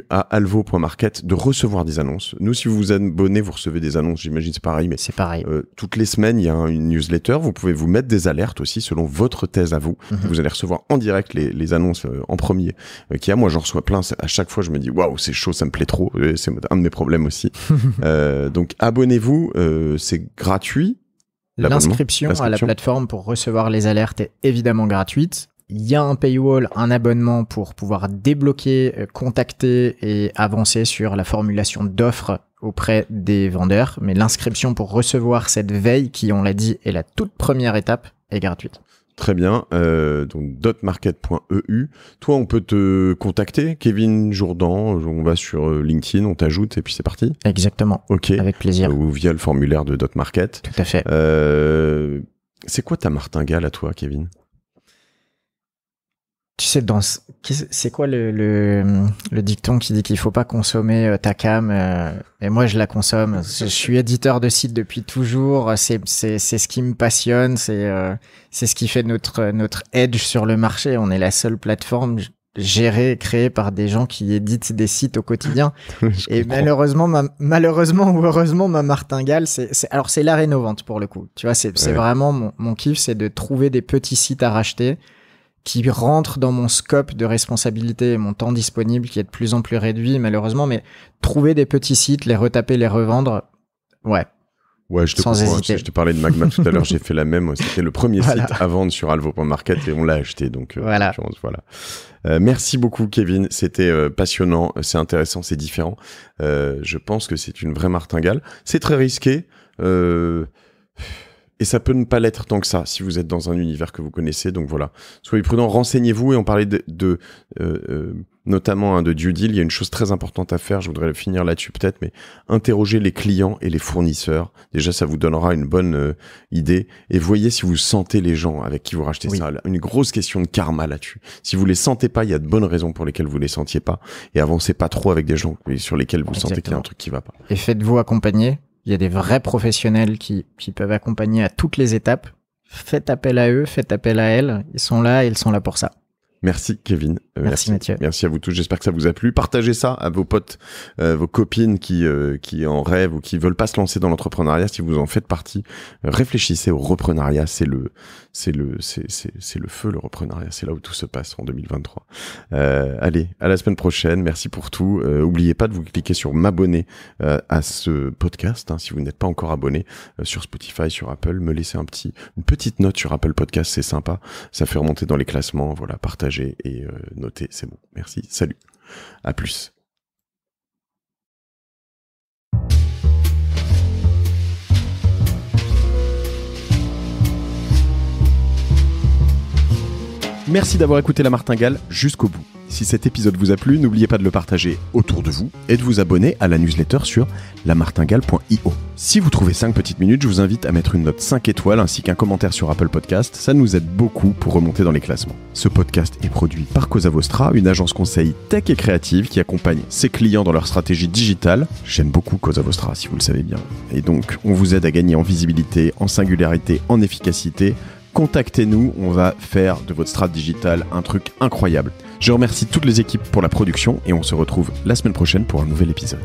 e à alvo.market, de recevoir des annonces. Nous, si vous vous abonnez, vous recevez des annonces, j'imagine c'est pareil, mais c'est pareil. toutes les semaines, il y a une newsletter, vous pouvez vous mettre des alertes aussi selon votre thèse à vous. Mhm. Vous allez recevoir en direct les, annonces en premier qu'il y a. Moi j'en reçois plein, à chaque fois je me dis waouh, c'est chaud, ça me plaît trop, c'est un de mes problèmes aussi. donc abonnez-vous, c'est gratuit. L'inscription à la plateforme pour recevoir les alertes est évidemment gratuite. Il y a un paywall, un abonnement pour pouvoir débloquer, euh, contacter et avancer sur la formulation d'offres auprès des vendeurs. Mais l'inscription pour recevoir cette veille, qui on l'a dit est la toute première étape, est gratuite. Très bien. Euh, donc dotmarket.eu. Toi, on peut te contacter, Kevin Jourdan. On va sur euh, LinkedIn, on t'ajoute et puis c'est parti. Exactement. Ok. Avec plaisir. Euh, ou via le formulaire de Dotmarket. Tout à fait. c'est quoi ta martingale à toi, Kevin tu sais, dans c'est quoi le, le, le, dicton qui dit qu'il faut pas consommer euh, ta cam euh, Et moi, je la consomme. Je, suis éditeur de sites depuis toujours. C'est c'est ce qui me passionne. C'est euh, c'est ce qui fait notre notre edge sur le marché. On est la seule plateforme gérée, créée par des gens qui éditent des sites au quotidien. et malheureusement, malheureusement ou heureusement, ma martingale, c'est alors c'est la rénovante pour le coup. Tu vois, c'est vraiment mon kiff, c'est de trouver des petits sites à racheter qui rentre dans mon scope de responsabilité et mon temps disponible qui est de plus en plus réduit malheureusement, mais trouver des petits sites, les retaper, les revendre, ouais. Ouais, je te parlais de Magma tout à l'heure, j'ai fait la même. C'était le premier site à vendre sur alvo.market et on l'a acheté. Donc, euh, voilà. Euh, merci beaucoup, Kevin. C'était euh, passionnant, c'est intéressant, c'est différent. je pense que c'est une vraie martingale. C'est très risqué. Euh... Et ça peut ne pas l'être tant que ça, si vous êtes dans un univers que vous connaissez. Donc voilà, soyez prudent, renseignez-vous et on parlait de, euh, euh, notamment hein, de due deal. Il y a une chose très importante à faire, je voudrais finir là-dessus peut-être, mais interrogez les clients et les fournisseurs. Déjà, ça vous donnera une bonne euh, idée. Et voyez si vous sentez les gens avec qui vous rachetez ça. Une grosse question de karma là-dessus. Si vous les sentez pas, il y a de bonnes raisons pour lesquelles vous ne les sentiez pas. Et avancez pas trop avec des gens sur lesquels vous sentez qu'il y a un truc qui va pas. Et faites-vous accompagner il y a des vrais professionnels qui, qui peuvent accompagner à toutes les étapes. Faites appel à eux, faites appel à elles. Ils sont là, ils sont là pour ça. Merci Kevin. Euh, merci, Mathieu. Merci à vous tous. J'espère que ça vous a plu. Partagez ça à vos potes, euh, vos copines qui euh, qui en rêvent ou qui veulent pas se lancer dans l'entrepreneuriat. Si vous en faites partie, réfléchissez au reprenariat. C'est le c'est le c'est c'est le feu le reprenariat. C'est là où tout se passe en 2023. allez, à la semaine prochaine. Merci pour tout. oubliez pas de vous cliquer sur m'abonner à ce podcast hein, si vous n'êtes pas encore abonné sur Spotify, sur Apple. Me laisser un petit une petite note sur Apple Podcast, c'est sympa. Ça fait remonter dans les classements. Voilà, partagez et euh, noter c'est bon. Merci, salut, à plus. Merci d'avoir écouté La Martingale jusqu'au bout. Si cet épisode vous a plu, n'oubliez pas de le partager autour de vous et de vous abonner à la newsletter sur lamartingale.io. Si vous trouvez 5 petites minutes, je vous invite à mettre une note 5 étoiles ainsi qu'un commentaire sur Apple Podcast, ça nous aide beaucoup pour remonter dans les classements. Ce podcast est produit par Cosa une agence conseil tech et créative qui accompagne ses clients dans leur stratégie digitale. J'aime beaucoup Cosa si vous le savez bien. Et donc, on vous aide à gagner en visibilité, en singularité, en efficacité contactez-nous, on va faire de votre strat digitale un truc incroyable. Je remercie toutes les équipes pour la production et on se retrouve la semaine prochaine pour un nouvel épisode.